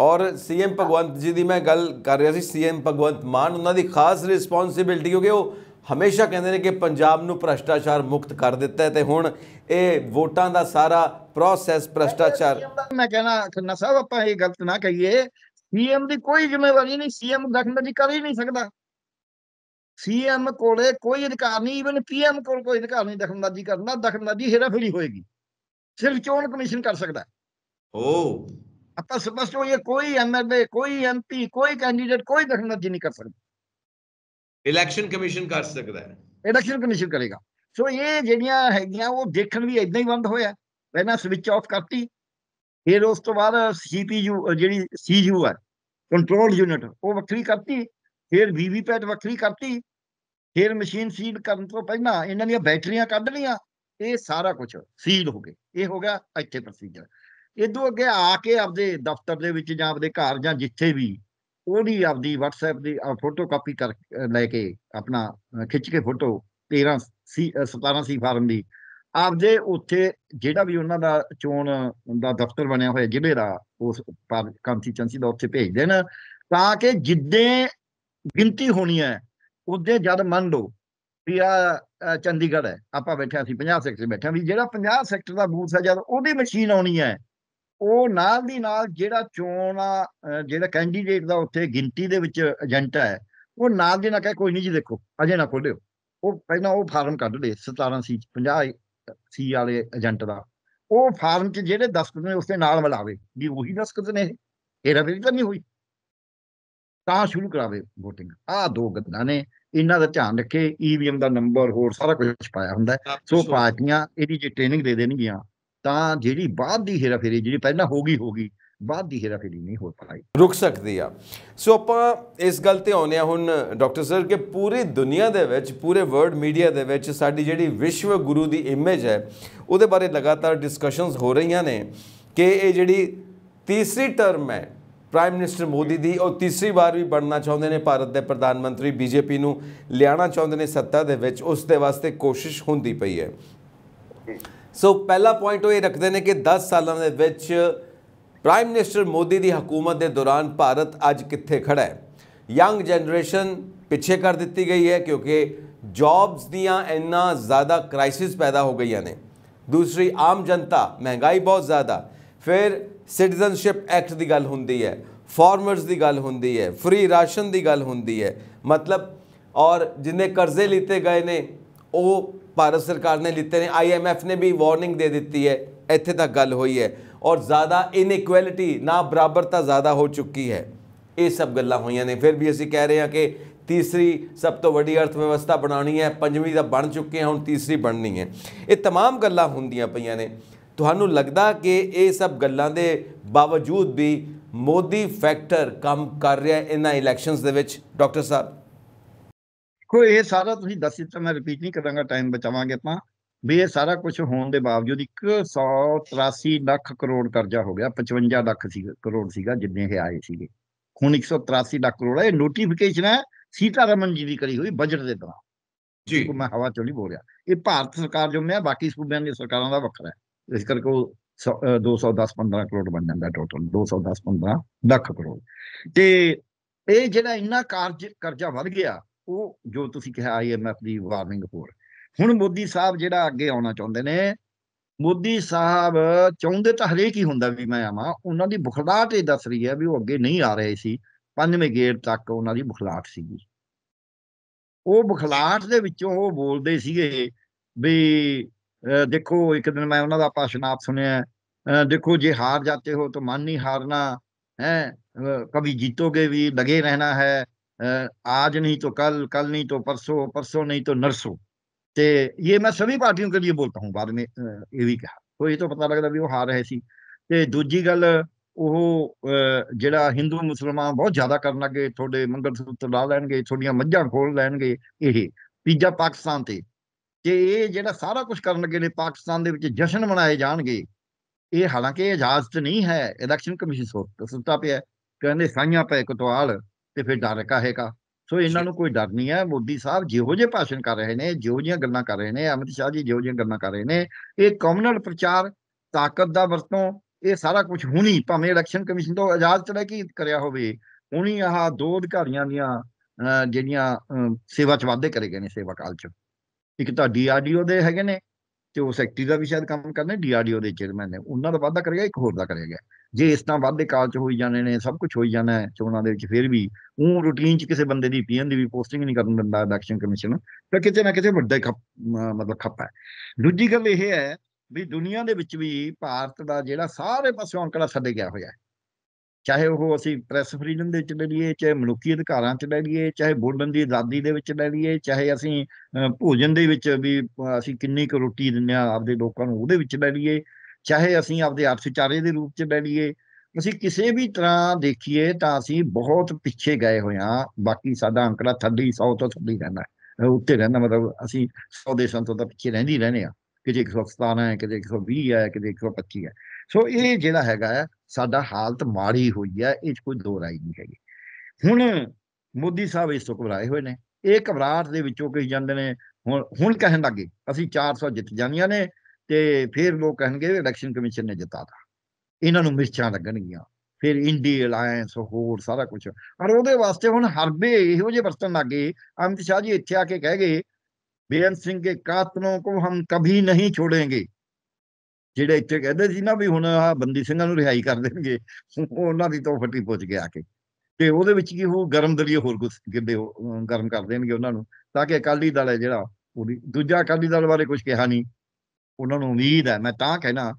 ਔਰ ਸੀਐਮ ਭਗਵੰਤ ਜੀ ਦੀ ਮੈਂ ਗੱਲ ਕਰ ਰਿਹਾ ਸੀ ਸੀਐਮ ਭਗਵੰਤ ਮਾਨ ਉਹਨਾਂ ਦੀ ਖਾਸ ਰਿਸਪੌਂਸਿਬਿਲਟੀ ਕਿਉਂਕਿ ਉਹ ਹਮੇਸ਼ਾ ਕਹਿੰਦੇ ਨੇ ਕਿ ਪੰਜਾਬ ਨੂੰ ਭ੍ਰਸ਼ਟਾਚਾਰ ਮੁਕਤ ਕਰ ਦਿੱਤਾ ਹੈ ਤੇ ਹੁਣ ਇਹ ਵੋਟਾਂ ਦਾ ਸਾਰਾ ਪ੍ਰੋਸੈਸ ਭ੍ਰਸ਼ਟਾਚਾਰ ਮੈਂ ਕਹਿਣਾ ਖੰਨਾ ਸਾਹਿਬ ਆਪਾਂ ਇਹ ਗਲਤ ਨਾ ਕਹੀਏ ਸੀਐਮ ਦੀ ਕੋਈ ਜ਼ਿੰਮੇਵਾਰੀ ਨਹੀਂ ਸੀਐਮ ਦਖਲਅੰਦਾਜ਼ੀ ਕਰ ਹੀ ਨਹੀਂ ਸਕਦਾ ਸੀਐਮ ਕੋਲੇ ਕੋਈ ਅਧਿਕਾਰ ਨਹੀਂ ਇਵਨ ਪੀਐਮ ਕੋਲ ਕੋਈ ਅਧਿਕਾਰ ਨਹੀਂ ਦਖਲਅੰਦਾਜ਼ੀ ਕਰਨਾ ਦਖਲਅੰਦਾਜ਼ੀ ਹੇਰਾਫੇਰੀ ਹੋਏਗੀ ਸਿਰਫ ਚੋਣ ਕਮਿਸ਼ਨ ਕਰ ਸਕਦਾ ਓ ਆਪਾਂ ਸਪਸ਼ਟ ਹੋਈਏ ਕੋਈ ਐਮਐਲਏ ਕੋਈ ਐਮਪੀ ਕੋਈ ਕੈਂਡੀਡੇਟ ਕੋਈ ਦਖਲਅੰਦਾਜ਼ੀ ਨਹੀਂ ਕਰ ਸਕਦਾ ਇਲੈਕਸ਼ਨ ਕਮਿਸ਼ਨ ਕਰ ਸਕਦਾ ਹੈ ਇਲੈਕਸ਼ਨ ਕਮਿਸ਼ਨ ਕਰੇਗਾ ਸੋ ਇਹ ਜਿਹੜੀਆਂ ਹੈਗੀਆਂ ਉਹ ਦੇਖਣ ਵੀ ਇਦਾਂ ਹੀ ਬੰਦ ਹੋਇਆ ਪਹਿਲਾਂ ਸਵਿਚ ਆਫ ਕਰਤੀ ਫਿਰ ਉਸ ਤੋਂ ਬਾਅਦ ਸੀਪੀਯੂ ਜਿਹੜੀ ਸੀਯੂ ਹੈ ਕੰਟਰੋਲ ਯੂਨਿਟ ਉਹ ਵੱਖਰੀ ਕਰਤੀ ਫਿਰ ਵੀਵੀਪੈਟ ਵੱਖਰੀ ਕਰਤੀ ਫਿਰ ਮਸ਼ੀਨ ਸੀਡ ਕਰਨ ਤੋਂ ਪਹਿਲਾਂ ਇਹਨਾਂ ਦੀਆਂ ਬੈਟਰੀਆਂ ਕੱਢ ਲਈਆਂ ਇਹ ਸਾਰਾ ਕੁਝ ਸੀਲ ਹੋ ਗਿਆ ਇਹ ਹੋ ਗਿਆ ਇੱਥੇ ਪ੍ਰੋਸੀਜਰ ਇਦੋਂ ਅੱਗੇ ਆ ਕੇ ਆਪਦੇ ਦਫ਼ਤਰ ਦੇ ਵਿੱਚ ਜਾਂ ਆਪਦੇ ਘਰ ਜਾਂ ਜਿੱਥੇ ਵੀ ਉਹਦੀ ਆਪਦੀ WhatsApp ਦੀ ਫੋਟੋ ਕਾਪੀ ਕਰ ਲੈ ਕੇ ਆਪਣਾ ਖਿੱਚ ਕੇ ਫੋਟੋ 13 ਸੀ 17 ਸੀ ਫਾਰਮ ਦੀ ਆਪਦੇ ਉੱਥੇ ਜਿਹੜਾ ਵੀ ਉਹਨਾਂ ਦਾ ਚੋਣ ਦਾ ਦਫ਼ਤਰ ਬਣਿਆ ਹੋਇਆ ਜ਼ਿਲ੍ਹੇ ਦਾ ਉਸ ਕੰਸਟੀਚੁਐਂਸੀ ਦਾ ਉੱਥੇ ਭੇਜ ਦੇਣ ਤਾਂ ਕਿ ਜਿੱਦੇ ਗਿਣਤੀ ਹੋਣੀ ਹੈ ਉਹਦੇ ਜਦ ਮੰਨ ਲਓ ਵੀ ਆ ਚੰਡੀਗੜ੍ਹ ਹੈ ਆਪਾਂ ਬੈਠਿਆ ਸੀ 50 ਸੈਕਟਰ ਬੈਠਿਆ ਵੀ ਜਿਹੜਾ 50 ਸੈਕਟਰ ਦਾ ਬੂਥ ਹੈ ਜਦ ਉਹਦੀ ਮਸ਼ੀਨ ਆਉਣੀ ਹੈ ਉਹ ਨਾਲ ਦੀ ਨਾਲ ਜਿਹੜਾ ਚੋਣ ਆ ਜਿਹੜਾ ਕੈਂਡੀਡੇਟ ਦਾ ਉੱਥੇ ਗਿਣਤੀ ਦੇ ਵਿੱਚ ਏਜੰਟ ਹੈ ਉਹ ਨਾਲ ਦੇ ਨਾਲ ਕਹੇ ਕੋਈ ਨਹੀਂ ਜੀ ਦੇਖੋ ਅਜੇ ਨਾ ਖੋਲਿਓ ਉਹ ਪਹਿਲਾਂ ਉਹ ਫਾਰਮ ਕੱਢ ਲੇ 17 ਸੀ 50 ਸੀ ਵਾਲੇ ਏਜੰਟ ਦਾ ਉਹ ਫਾਰਮ 'ਚ ਜਿਹੜੇ ਦਸਤਖਤ ਨੇ ਉਸਦੇ ਨਾਲ ਮਿਲਾਵੇ ਵੀ ਉਹੀ ਦਸਤਖਤ ਨੇ ਇਹ ਰਵੀ ਤਾਂ ਨਹੀਂ ਹੋਈ ਤਾਂ ਸ਼ੁਰੂ ਕਰਾਵੇ VOTING ਆਹ ਦੋ ਗੱਲਾਂ ਨੇ ਇਹਨਾਂ ਦਾ ਧਿਆਨ ਰੱਖੇ EVM ਦਾ ਨੰਬਰ ਹੋਰ ਸਾਰਾ ਕੁਝ ਪਾਇਆ ਹੁੰਦਾ ਸੋ ਪਾਰਟੀਆਂ ਇਹਦੀ ਜੇ ਟ੍ਰੇਨਿੰਗ ਦੇ ਦੇਣਗੀਆਂ ਤਾਂ ਜਿਹੜੀ ਬਾਅਦ ਦੀ ਫੇਰੀ ਜਿਹੜੀ ਪਹਿਲਾਂ ਹੋ ਗਈ ਹੋ ਗਈ ਬਾਅਦ ਦੀ ਫੇਰੀ ਨਹੀਂ ਹੋ ਪਾਈ ਰੁਕ ਸਕਦੀ ਆ ਸੋ ਆਪਾਂ ਇਸ ਗੱਲ ਤੇ ਆਉਂਦੇ ਆ ਹੁਣ ਡਾਕਟਰ ਸਰ ਕਿ ਪੂਰੀ ਦੁਨੀਆ ਦੇ ਵਿੱਚ ਪੂਰੇ ਵਰਲਡ ਮੀਡੀਆ ਦੇ ਵਿੱਚ ਸਾਡੀ ਜਿਹੜੀ ਵਿਸ਼ਵ ਗੁਰੂ ਦੀ ਇਮੇਜ ਹੈ ਉਹਦੇ ਬਾਰੇ ਲਗਾਤਾਰ ਡਿਸਕਸ਼ਨਸ ਹੋ ਰਹੀਆਂ ਨੇ ਕਿ ਇਹ ਜਿਹੜੀ ਤੀਸਰੀ ਟਰਮ ਹੈ ਪ੍ਰਾਈਮ ਮਿਨਿਸਟਰ ਮੋਦੀ ਦੀ ਉਹ ਤੀਸਰੀ ਵਾਰ ਵੀ ਬਣਨਾ ਚਾਹੁੰਦੇ ਨੇ ਭਾਰਤ ਦੇ ਪ੍ਰਧਾਨ ਮੰਤਰੀ ਬੀਜੇਪੀ ਨੂੰ ਲਿਆਣਾ ਚਾਹੁੰਦੇ ਨੇ ਸੱਤਾ ਦੇ ਵਿੱਚ ਉਸ ਦੇ ਵਾਸਤੇ ਕੋਸ਼ਿਸ਼ ਹੁੰਦੀ ਪਈ ਹੈ ਸੋ ਪਹਿਲਾ ਪੁਆਇੰਟ ਉਹ ਇਹ ਰੱਖਦੇ ਨੇ ਕਿ 10 ਸਾਲਾਂ ਦੇ ਵਿੱਚ ਪ੍ਰਾਈਮ ਮਿਨਿਸਟਰ ਮੋਦੀ ਦੀ ਹਕੂਮਤ ਦੇ ਦੌਰਾਨ ਭਾਰਤ ਅੱਜ ਕਿੱਥੇ ਖੜਾ ਹੈ ਯੰਗ ਜਨਰੇਸ਼ਨ ਪਿੱਛੇ ਕਰ ਦਿੱਤੀ ਗਈ ਹੈ ਕਿਉਂਕਿ ਜੌਬਸ ਦੀਆਂ ਇੰਨਾ ਜ਼ਿਆਦਾ ਕ੍ਰਾਈਸਿਸ ਪੈਦਾ ਹੋ ਗਈਆਂ ਨੇ ਦੂਸਰੀ ਆਮ ਜਨਤਾ ਮਹਿੰਗਾਈ ਬਹੁਤ ਜ਼ਿਆਦਾ ਫਿਰ ਸਿਟੀਜ਼ਨਸ਼ਿਪ ਐਕਟ ਦੀ ਗੱਲ ਹੁੰਦੀ ਹੈ ਫਾਰਮਰਸ ਦੀ ਗੱਲ ਹੁੰਦੀ ਹੈ ਫ੍ਰੀ ਰਾਸ਼ਨ ਦੀ ਗੱਲ ਹੁੰਦੀ ਹੈ ਮਤਲਬ ਔਰ ਜਿੰਨੇ ਕਰਜ਼ੇ ਲਿੱਤੇ ਗਏ ਨੇ ਉਹ ਭਾਰਤ ਸਰਕਾਰ ਨੇ ਲਿੱਤੇ ਨੇ ਆਈਐਮਐਫ ਨੇ ਵੀ ਵਾਰਨਿੰਗ ਦੇ ਦਿੱਤੀ ਹੈ ਇੱਥੇ ਤੱਕ ਗੱਲ ਹੋਈ ਹੈ ਔਰ ਜ਼ਿਆਦਾ ਇਨਇਕੁਐਲਿਟੀ ਨਾ ਬਰਾਬਰਤਾ ਜ਼ਿਆਦਾ ਹੋ ਚੁੱਕੀ ਹੈ ਇਹ ਸਭ ਗੱਲਾਂ ਹੋਈਆਂ ਨੇ ਫਿਰ ਵੀ ਅਸੀਂ ਕਹਿ ਰਹੇ ਹਾਂ ਕਿ ਤੀਸਰੀ ਸਭ ਤੋਂ ਵੱਡੀ ਅਰਥ ਵਿਵਸਥਾ ਬਣਾਉਣੀ ਹੈ ਪੰਜਵੀਂ ਦਾ ਬਣ ਚੁੱਕੇ ਹਾਂ ਹੁਣ ਤੀਸਰੀ ਬਣਨੀ ਹੈ ਇਹ तमाम ਗੱਲਾਂ ਹੁੰਦੀਆਂ ਪਈਆਂ ਨੇ ਤੁਹਾਨੂੰ ਲੱਗਦਾ ਕਿ ਇਹ ਸਭ ਗੱਲਾਂ ਦੇ ਬਾਵਜੂਦ ਵੀ ਮੋਦੀ ਫੈਕਟਰ ਕੰਮ ਕਰ ਰਿਹਾ ਹੈ ਇਹਨਾਂ ਇਲੈਕਸ਼ਨਸ ਦੇ ਵਿੱਚ ਡਾਕਟਰ ਸਾਹਿਬ ਕੋਈ ਇਹ ਸਾਰਾ ਤੁਸੀਂ ਦੱਸ ਦਿੱਤਾ ਮੈਂ ਰਿਪੀਟ ਨਹੀਂ ਕਰਾਂਗਾ ਟਾਈਮ ਬਚਾਵਾਂਗੇ ਆਪਾਂ ਵੀ ਇਹ ਸਾਰਾ ਕੁਝ ਹੋਣ ਦੇ ਬਾਵਜੂਦ 183 ਲੱਖ ਕਰੋੜ ਕਰਜ਼ਾ ਹੋ ਗਿਆ 55 ਲੱਖ ਸੀ ਕਰੋੜ ਸੀਗਾ ਜਿੰਨੇ ਇਹ ਆਏ ਸੀਗੇ ਹੁਣ 183 ਲੱਖ ਕਰੋੜ ਇਹ ਨੋਟੀਫਿਕੇਸ਼ਨ ਹੈ ਸੀਤਾ ਰਮਨ ਜੀ ਦੀ ਕਰੀ ਹੋਈ ਬਜਟ ਦੇ ਦੌਰਾਨ ਜੀ ਮੈਂ ਹਵਾ ਚੋਲੀ ਬੋਲ ਰਿਹਾ ਇਹ ਭਾਰਤ ਸਰਕਾਰ ਜੋ ਮੈਂ ਬਾਕੀ ਸੂਬਿਆਂ ਦੀ ਸਰਕਾਰਾਂ ਦਾ ਵੱਖਰਾ ਹੈ ਇਸ ਕਰਕੇ ਉਹ 210 15 ਕਰੋੜ ਬਣ ਜਾਂਦਾ ਟੋਟਲ 210 15 ਲੱਖ ਕਰੋੜ ਤੇ ਇਹ ਜਿਹੜਾ ਇੰਨਾ ਕਾਰਜ ਕਰਜ਼ਾ ਵੱਧ ਗਿਆ ਉਹ ਜੋ ਤੁਸੀਂ ਕਿਹਾ ਆਈਐਮਐਫ ਦੀ ਵਾਰਨਿੰਗ ਹੋਰ ਹੁਣ ਮੋਦੀ ਸਾਹਿਬ ਜਿਹੜਾ ਅੱਗੇ ਆਉਣਾ ਚਾਹੁੰਦੇ ਨੇ ਮੋਦੀ ਸਾਹਿਬ ਚਾਹੁੰਦੇ ਤਾਂ ਹਰੇਕ ਹੀ ਹੁੰਦਾ ਵੀ ਮੈਂ ਆਵਾਂ ਉਹਨਾਂ ਦੀ ਬੁਖਲਾਟ ਇਹ ਦੱਸ ਰਹੀ ਹੈ ਵੀ ਉਹ ਅੱਗੇ ਨਹੀਂ ਆ ਰਹੇ ਸੀ ਪੰਜਵੇਂ ਗੇੜ ਤੱਕ ਉਹਨਾਂ ਦੀ ਬੁਖਲਾਟ ਸੀਗੀ ਉਹ ਬੁਖਲਾਟ ਦੇ ਵਿੱਚੋਂ ਉਹ ਬੋਲਦੇ ਸੀਗੇ ਵੀ ਦੇਖੋ ਇੱਕ ਦਿਨ ਮੈਂ ਉਹਨਾਂ ਦਾ ਭਾਸ਼ਣ ਆਪ ਸੁਣਿਆ ਦੇਖੋ ਜੇ ਹਾਰ ਜਾਂਦੇ ਹੋ ਤਾਂ ਮਨ ਨਹੀਂ ਹਾਰਨਾ ਹੈ ਕਦੀ ਜੀਤੋਗੇ ਵੀ ਲਗੇ ਰਹਿਣਾ ਹੈ ਆਜ ਨਹੀਂ ਤਾਂ ਕੱਲ ਕੱਲ ਨਹੀਂ ਤਾਂ ਪਰਸੋ ਪਰਸੋ ਨਹੀਂ ਤਾਂ ਨਰਸੋ ਤੇ ਇਹ ਮੈਂ ਸਭੀ ਪਾਰਟੀਆਂ ਕੋਲ ਵੀ ਬੋਲਤਾ ਹੂੰ ਬਾਅਦ ਮੇ ਇਹ ਵੀ ਕਹਾ ਕੋਈ ਤਾਂ ਪਤਾ ਲੱਗਦਾ ਵੀ ਉਹ ਹਾਰ ਰਹੇ ਸੀ ਤੇ ਦੂਜੀ ਗੱਲ ਉਹ ਜਿਹੜਾ Hindu Musliman ਬਹੁਤ ਜ਼ਿਆਦਾ ਕਰਨ ਲੱਗੇ ਤੁਹਾਡੇ ਮੰਦਰ ਸੁੱਤ ਲਾ ਲੈਣਗੇ ਤੁਹਾਡੀਆਂ ਮੱਝਾਂ ਖੋਲ ਲੈਣਗੇ ਇਹ ਪੀਜਾ ਪਾਕਿਸਤਾਨ ਤੇ ਕਿ ਇਹ ਜਿਹੜਾ ਸਾਰਾ ਕੁਝ ਕਰਨ ਲੱਗੇ ਨੇ ਪਾਕਿਸਤਾਨ ਦੇ ਵਿੱਚ ਜਸ਼ਨ ਮਨਾਏ ਜਾਣਗੇ ਇਹ ਹਾਲਾਂਕਿ ਇਜਾਜ਼ਤ ਨਹੀਂ ਹੈ ਇਲੈਕਸ਼ਨ ਕਮਿਸ਼ਨ ਸੁਣਤਾ ਪਿਆ ਕਹਿੰਦੇ ਸਾਈਆਂ ਪੈ ਕਤਵਾਲ ਤੇ ਫਿਰ ਡਰ ਕਾਹੇਗਾ ਸੋ ਇਹਨਾਂ ਨੂੰ ਕੋਈ ਡਰ ਨਹੀਂ ਹੈ ਮੋਦੀ ਸਾਹਿਬ ਜਿਹੋ ਜਿਹੇ ਭਾਸ਼ਣ ਕਰ ਰਹੇ ਨੇ ਜਿਹੋ ਜਿਹੀਆਂ ਗੱਲਾਂ ਕਰ ਰਹੇ ਨੇ ਅਮਿਤ ਸ਼ਾਹ ਜੀ ਜਿਹੋ ਜਿਹੀਆਂ ਗੱਲਾਂ ਕਰ ਰਹੇ ਨੇ ਇਹ ਕਮਿਊਨਲ ਪ੍ਰਚਾਰ ਤਾਕਤ ਦਾ ਵਰਤੋਂ ਇਹ ਸਾਰਾ ਕੁਝ ਹੁਣੀ ਭਾਵੇਂ ਇਲੈਕਸ਼ਨ ਕਮਿਸ਼ਨ ਤੋਂ ਇਜਾਜ਼ਤ ਲੈ ਕੇ ਕਰਿਆ ਹੋਵੇ ਹੁਣੀ ਆਹ ਦੋ ਅਧਿਕਾਰੀਆਂ ਦੀਆਂ ਜਿਹੜੀਆਂ ਸੇਵਾ ਚ ਵਾਅਦੇ ਕਰੇ ਗਏ ਨੇ ਸੇਵਾ ਕਾਲ ਚ ਇੱਕ ਤਾਂ ਡੀਆਰਡੀਓ ਦੇ ਹੈਗੇ ਨੇ ਤੇ ਉਹ ਸੈਕਟਰੀ ਦਾ ਵੀ ਸ਼ਾਇਦ ਕੰਮ ਕਰਨੇ ਡੀਆਰਡੀਓ ਦੇ ਚੇਅਰਮੈਨ ਨੇ ਉਹਨਾਂ ਦਾ ਵਾਅਦਾ ਕਰੇਗਾ ਇੱਕ ਹੋਰ ਦਾ ਕਰੇਗਾ ਜੇ ਇਸ ਤਰ੍ਹਾਂ ਵਾਅਦੇ ਕਾਲ ਚ ਹੋਈ ਜਾਣੇ ਨੇ ਸਭ ਕੁਝ ਹੋਈ ਜਾਣਾ ਹੈ ਚੋਣਾਂ ਦੇ ਵਿੱਚ ਫਿਰ ਵੀ ਉਹ ਰੂਟੀਨ ਚ ਕਿਸੇ ਬੰਦੇ ਦੀ ਪੀਐਨ ਦੀ ਵੀ ਪੋਸਟਿੰਗ ਨਹੀਂ ਕਰਨ ਦਿੰਦਾ ਇਲੈਕਸ਼ਨ ਕਮਿਸ਼ਨ ਤਾਂ ਕਿਤੇ ਨਾ ਕਿਤੇ ਵੱਡਾ ਖੱਪ ਮਤਲਬ ਖੱਪਾ ਹੈ ਦੂਜੀ ਗੱਲ ਇਹ ਹੈ ਵੀ ਦੁਨੀਆ ਦੇ ਵਿੱਚ ਵੀ ਭਾਰਤ ਦਾ ਜਿਹੜਾ ਸਾਰੇ ਪਾਸਿਓਂ ਅੰਕੜਾ ਸੱਦੇ ਗਿਆ ਹੋਇਆ ਹੈ ਚਾਹੇ ਉਹ ਅਸੀਂ ਪ੍ਰੈਸ ਫਰੀडम ਦੇ ਵਿੱਚ ਲੈ ਲਈਏ ਚਾਹੇ ਮਨੁੱਖੀ ਅਧਿਕਾਰਾਂ 'ਚ ਲੈ ਲਈਏ ਚਾਹੇ ਬੋਲਣ ਦੀ ਆਜ਼ਾਦੀ ਦੇ ਵਿੱਚ ਲੈ ਲਈਏ ਚਾਹੇ ਅਸੀਂ ਭੋਜਨ ਦੇ ਵਿੱਚ ਵੀ ਅਸੀਂ ਕਿੰਨੀ ਕੁ ਰੋਟੀ ਦਿੰਨੇ ਆ ਆਪਦੇ ਲੋਕਾਂ ਨੂੰ ਉਹਦੇ ਵਿੱਚ ਲੈ ਲਈਏ ਚਾਹੇ ਅਸੀਂ ਆਪਦੇ ਆਰਥਿਕਾਰੇ ਦੇ ਰੂਪ 'ਚ ਲੈ ਲਈਏ ਅਸੀਂ ਕਿਸੇ ਵੀ ਤਰ੍ਹਾਂ ਦੇਖੀਏ ਤਾਂ ਅਸੀਂ ਬਹੁਤ ਪਿੱਛੇ ਗਏ ਹੋਏ ਆ ਬਾਕੀ ਸਾਡਾ ਅੰਕੜਾ ਥੱਲੇ 100 ਤੋਂ ਥੱਲੇ ਰਹਿਣਾ ਉੱਤੇ ਰਹਿਣਾ ਮਤਲਬ ਅਸੀਂ 100 ਦੇਸ਼ਾਂ ਤੋਂ ਤਾਂ ਪਿੱਛੇ ਰਹਿੰਦੀ ਰਹਨੇ ਆ ਕਿਤੇ 117 ਹੈ ਕਿਤੇ 120 ਹੈ ਕਿਤੇ 125 ਹੈ ਸੋ ਇਹ ਜਿਹੜਾ ਹੈਗਾ ਸਾਡਾ ਹਾਲਤ ਮਾੜੀ ਹੋਈ ਹੈ ਇਹ ਕੋਈ ਦੋ ਰਾਈ ਨਹੀਂ ਹੈਗੀ ਹੁਣ ਮੋਦੀ ਸਾਹਿਬ ਇਸ ਤੋਂ ਘਬਰਾਏ ਹੋਏ ਨੇ ਇਹ ਘਬਰਾਹਟ ਦੇ ਵਿੱਚੋਂ ਕਹੀ ਜਾਂਦੇ ਨੇ ਹੁਣ ਹੁਣ ਕਹਿਣ ਲੱਗੇ ਅਸੀਂ 400 ਜਿੱਤ ਜਾਣੀਆਂ ਨੇ ਤੇ ਫਿਰ ਲੋਕ ਕਹਿਣਗੇ ਇਲੈਕਸ਼ਨ ਕਮਿਸ਼ਨ ਨੇ ਜਿਤਾਤਾ ਇਹਨਾਂ ਨੂੰ ਮਿਰਚਾਂ ਲੱਗਣਗੀਆਂ ਫਿਰ ਇੰਡੀਆ ਅਲਾਈਅੰਸ ਹੋਰ ਸਾਰਾ ਕੁਝ ਔਰ ਉਹਦੇ ਵਾਸਤੇ ਹੁਣ ਹਰਬੇ ਇਹੋ ਜਿਹੇ ਵਰਤਣ ਲੱਗੇ ਅਮਿਤ ਸ਼ਾਹ ਜੀ ਇੱਥੇ ਆ ਕੇ ਕਹਿ ਗਏ ਬੇਅੰਤ ਸਿੰਘ ਦੇ ਕਾਤਲੋਂ ਕੋ ਹਮ ਕਭੀ ਨਹੀਂ ਛੋੜेंगे ਜਿਹੜੇ ਇੱਥੇ ਕਹਿੰਦੇ ਸੀ ਨਾ ਵੀ ਹੁਣ ਆ ਬੰਦੀ ਸਿੰਘਾਂ ਨੂੰ ਰਿਹਾਈ ਕਰ ਦੇਣਗੇ ਉਹਨਾਂ ਦੀ ਤੋਂ ਫੱਟੀ ਪੁੱਜ ਕੇ ਆ ਕੇ ਤੇ ਉਹਦੇ ਵਿੱਚ ਕੀ ਹੋ ਗਰਮ ਦਲੀਏ ਹੋਰ ਕੁਝ ਗਿੱਦੇ ਗਰਮ ਕਰ ਦੇਣਗੇ ਉਹਨਾਂ ਨੂੰ ਤਾਂ ਕਿ ਅਕਾਲੀ ਦਲ ਹੈ ਜਿਹੜਾ ਉਹਦੀ ਦੂਜਾ ਅਕਾਲੀ ਦਲ ਬਾਰੇ ਕੁਝ ਕਿਹਾ ਨਹੀਂ ਉਹਨਾਂ ਨੂੰ ਉਮੀਦ ਹੈ ਮੈਂ ਤਾਂ ਕਹਿਣਾ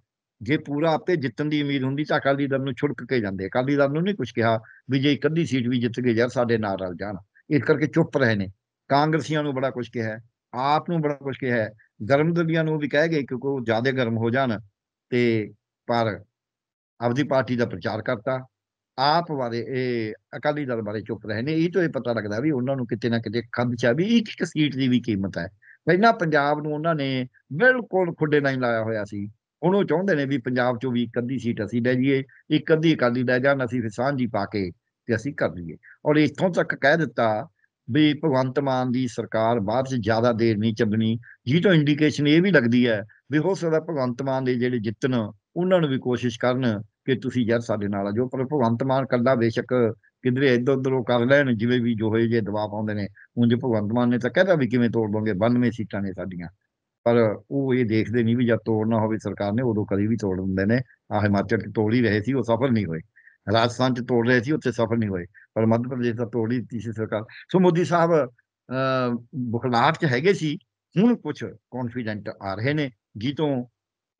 ਜੇ ਪੂਰਾ ਆਪੇ ਜਿੱਤਣ ਦੀ ਉਮੀਦ ਹੁੰਦੀ ਤਾਂ ਅਕਾਲੀ ਦਲ ਨੂੰ ਛੁੜਕ ਕੇ ਜਾਂਦੇ ਅਕਾਲੀ ਦਲ ਨੂੰ ਨਹੀਂ ਕੁਝ ਕਿਹਾ ਵੀ ਜੇ ਇੱਕ ਅੱਧੀ ਸੀਟ ਵੀ ਜਿੱਤ ਗਏ ਯਾਰ ਸਾਡੇ ਨਾਲ ਰਲ ਜਾਣ ਇਸ ਕਰਕੇ ਚੁੱਪ ਰਹੇ ਨੇ ਕਾਂਗਰਸੀਆਂ ਨੂੰ ਬੜਾ ਕੁਝ ਕਿਹਾ ਆਪ ਨੂੰ ਬੜਾ ਕੁਝ ਕਿਹਾ ਹੈ ਗਰਮ ਦਲੀਆਂ ਨੂੰ ਵੀ ਕਹਿ ਗਏ ਕਿਉਂਕਿ ਉਹ ਜ਼ਿਆਦਾ ਗਰਮ ਹੋ ਜਾਣ ਤੇ ਪਰ ਆਪਦੀ ਪਾਰਟੀ ਦਾ ਪ੍ਰਚਾਰ ਕਰਤਾ ਆਪ ਬਾਰੇ ਇਹ ਅਕਾਲੀ ਦਲ ਬਾਰੇ ਚੁੱਪ ਰਹੇ ਨੇ ਇਹ ਤੋਂ ਇਹ ਪਤਾ ਲੱਗਦਾ ਵੀ ਉਹਨਾਂ ਨੂੰ ਕਿਤੇ ਨਾ ਕਿਤੇ ਖੰਦ ਚਾ ਵੀ ਇੱਕ ਇੱਕ ਸੀਟ ਦੀ ਵੀ ਕੀਮਤ ਹੈ ਪਹਿਲਾਂ ਪੰਜਾਬ ਨੂੰ ਉਹਨਾਂ ਨੇ ਬਿਲਕੁਲ ਖੁੱਡੇ ਨਹੀਂ ਲਾਇਆ ਹੋਇਆ ਸੀ ਹੁਣ ਉਹ ਚਾਹੁੰਦੇ ਨੇ ਵੀ ਪੰਜਾਬ ਚੋਂ ਵੀ ਇੱਕ ਅੱਧੀ ਸੀਟ ਅਸੀਂ ਲੈ ਜਾਈਏ ਇੱਕ ਅੱਧੀ ਅਕਾਲੀ ਲੈ ਜਾਣ ਅਸੀਂ ਫਿਰ ਸਾਂਝੀ ਪਾ ਕੇ ਤੇ ਅਸੀਂ ਕਰ ਲਈਏ ਔਰ ਇਥੋਂ ਤੱਕ ਕਹਿ ਦਿੱਤਾ ਵੀ ਭਗਵੰਤ ਮਾਨ ਦੀ ਸਰਕਾਰ ਬਾਅਦ ਚ ਜ਼ਿਆਦਾ ਦੇਰ ਨਹੀਂ ਚੱਬਣੀ ਜੀ ਤੋਂ ਇੰਡੀਕੇਸ਼ਨ ਇਹ ਵੀ ਲੱਗਦੀ ਹੈ ਵੀ ਹੋ ਸਕਦਾ ਭਗਵੰਤ ਮਾਨ ਦੇ ਜਿਹੜੇ ਜਿੱਤਣ ਉਹਨਾਂ ਨੂੰ ਵੀ ਕੋਸ਼ਿਸ਼ ਕਰਨ ਕਿ ਤੁਸੀਂ ਯਾਰ ਸਾਡੇ ਨਾਲ ਆ ਜੋ ਪਰ ਭਗਵੰਤ ਮਾਨ ਕੱਲਾ ਬੇਸ਼ੱਕ ਕਿਧਰੇ ਇੱਧਰ ਉੱਧਰੋਂ ਕਰ ਲੈਣ ਜਿਵੇਂ ਵੀ ਜੋ ਹੋਏ ਜੇ ਦਬਾਅ ਪਾਉਂਦੇ ਨੇ ਉਂਝ ਭਗਵੰਤ ਮਾਨ ਨੇ ਤਾਂ ਕਹਿਤਾ ਵੀ ਕਿਵੇਂ ਤੋੜ ਦੋਗੇ 92 ਸੀਟਾਂ ਨੇ ਸਾਡੀਆਂ ਪਰ ਉਹ ਇਹ ਦੇਖਦੇ ਨਹੀਂ ਵੀ ਜਦ ਤੋੜਨਾ ਹੋਵੇ ਸਰਕਾਰ ਨੇ ਉਦੋਂ ਕਦੀ ਵੀ ਤੋੜ ਦਿੰਦੇ ਨੇ ਆਹ ਹਿਮਾਚਲ ਤੋੜ ਹੀ ਰਹੇ ਸੀ ਉਹ ਸਫਲ ਨਹੀਂ ਹੋਏ ਰਾਜਸਥਾਨ ਚ ਤੋੜ ਰਹੇ ਸੀ ਉੱਥੇ ਸਫਲ ਨਹੀਂ ਹੋਏ ਪਰ ਮੱਧ ਪ੍ਰਦੇਸ਼ ਦਾ ਤੋੜੀ ਦਿੱਤੀ ਸੀ ਸਰਕਾਰ ਸੋ ਮੋਦੀ ਸਾਹਿਬ ਬੁਖਲਾਟ ਚ ਹੈਗੇ ਸੀ ਹੁਣ ਕੁਝ ਕੌਨਫੀਡੈਂਟ ਆ ਰਹੇ ਨੇ ਜੀਤੋਂ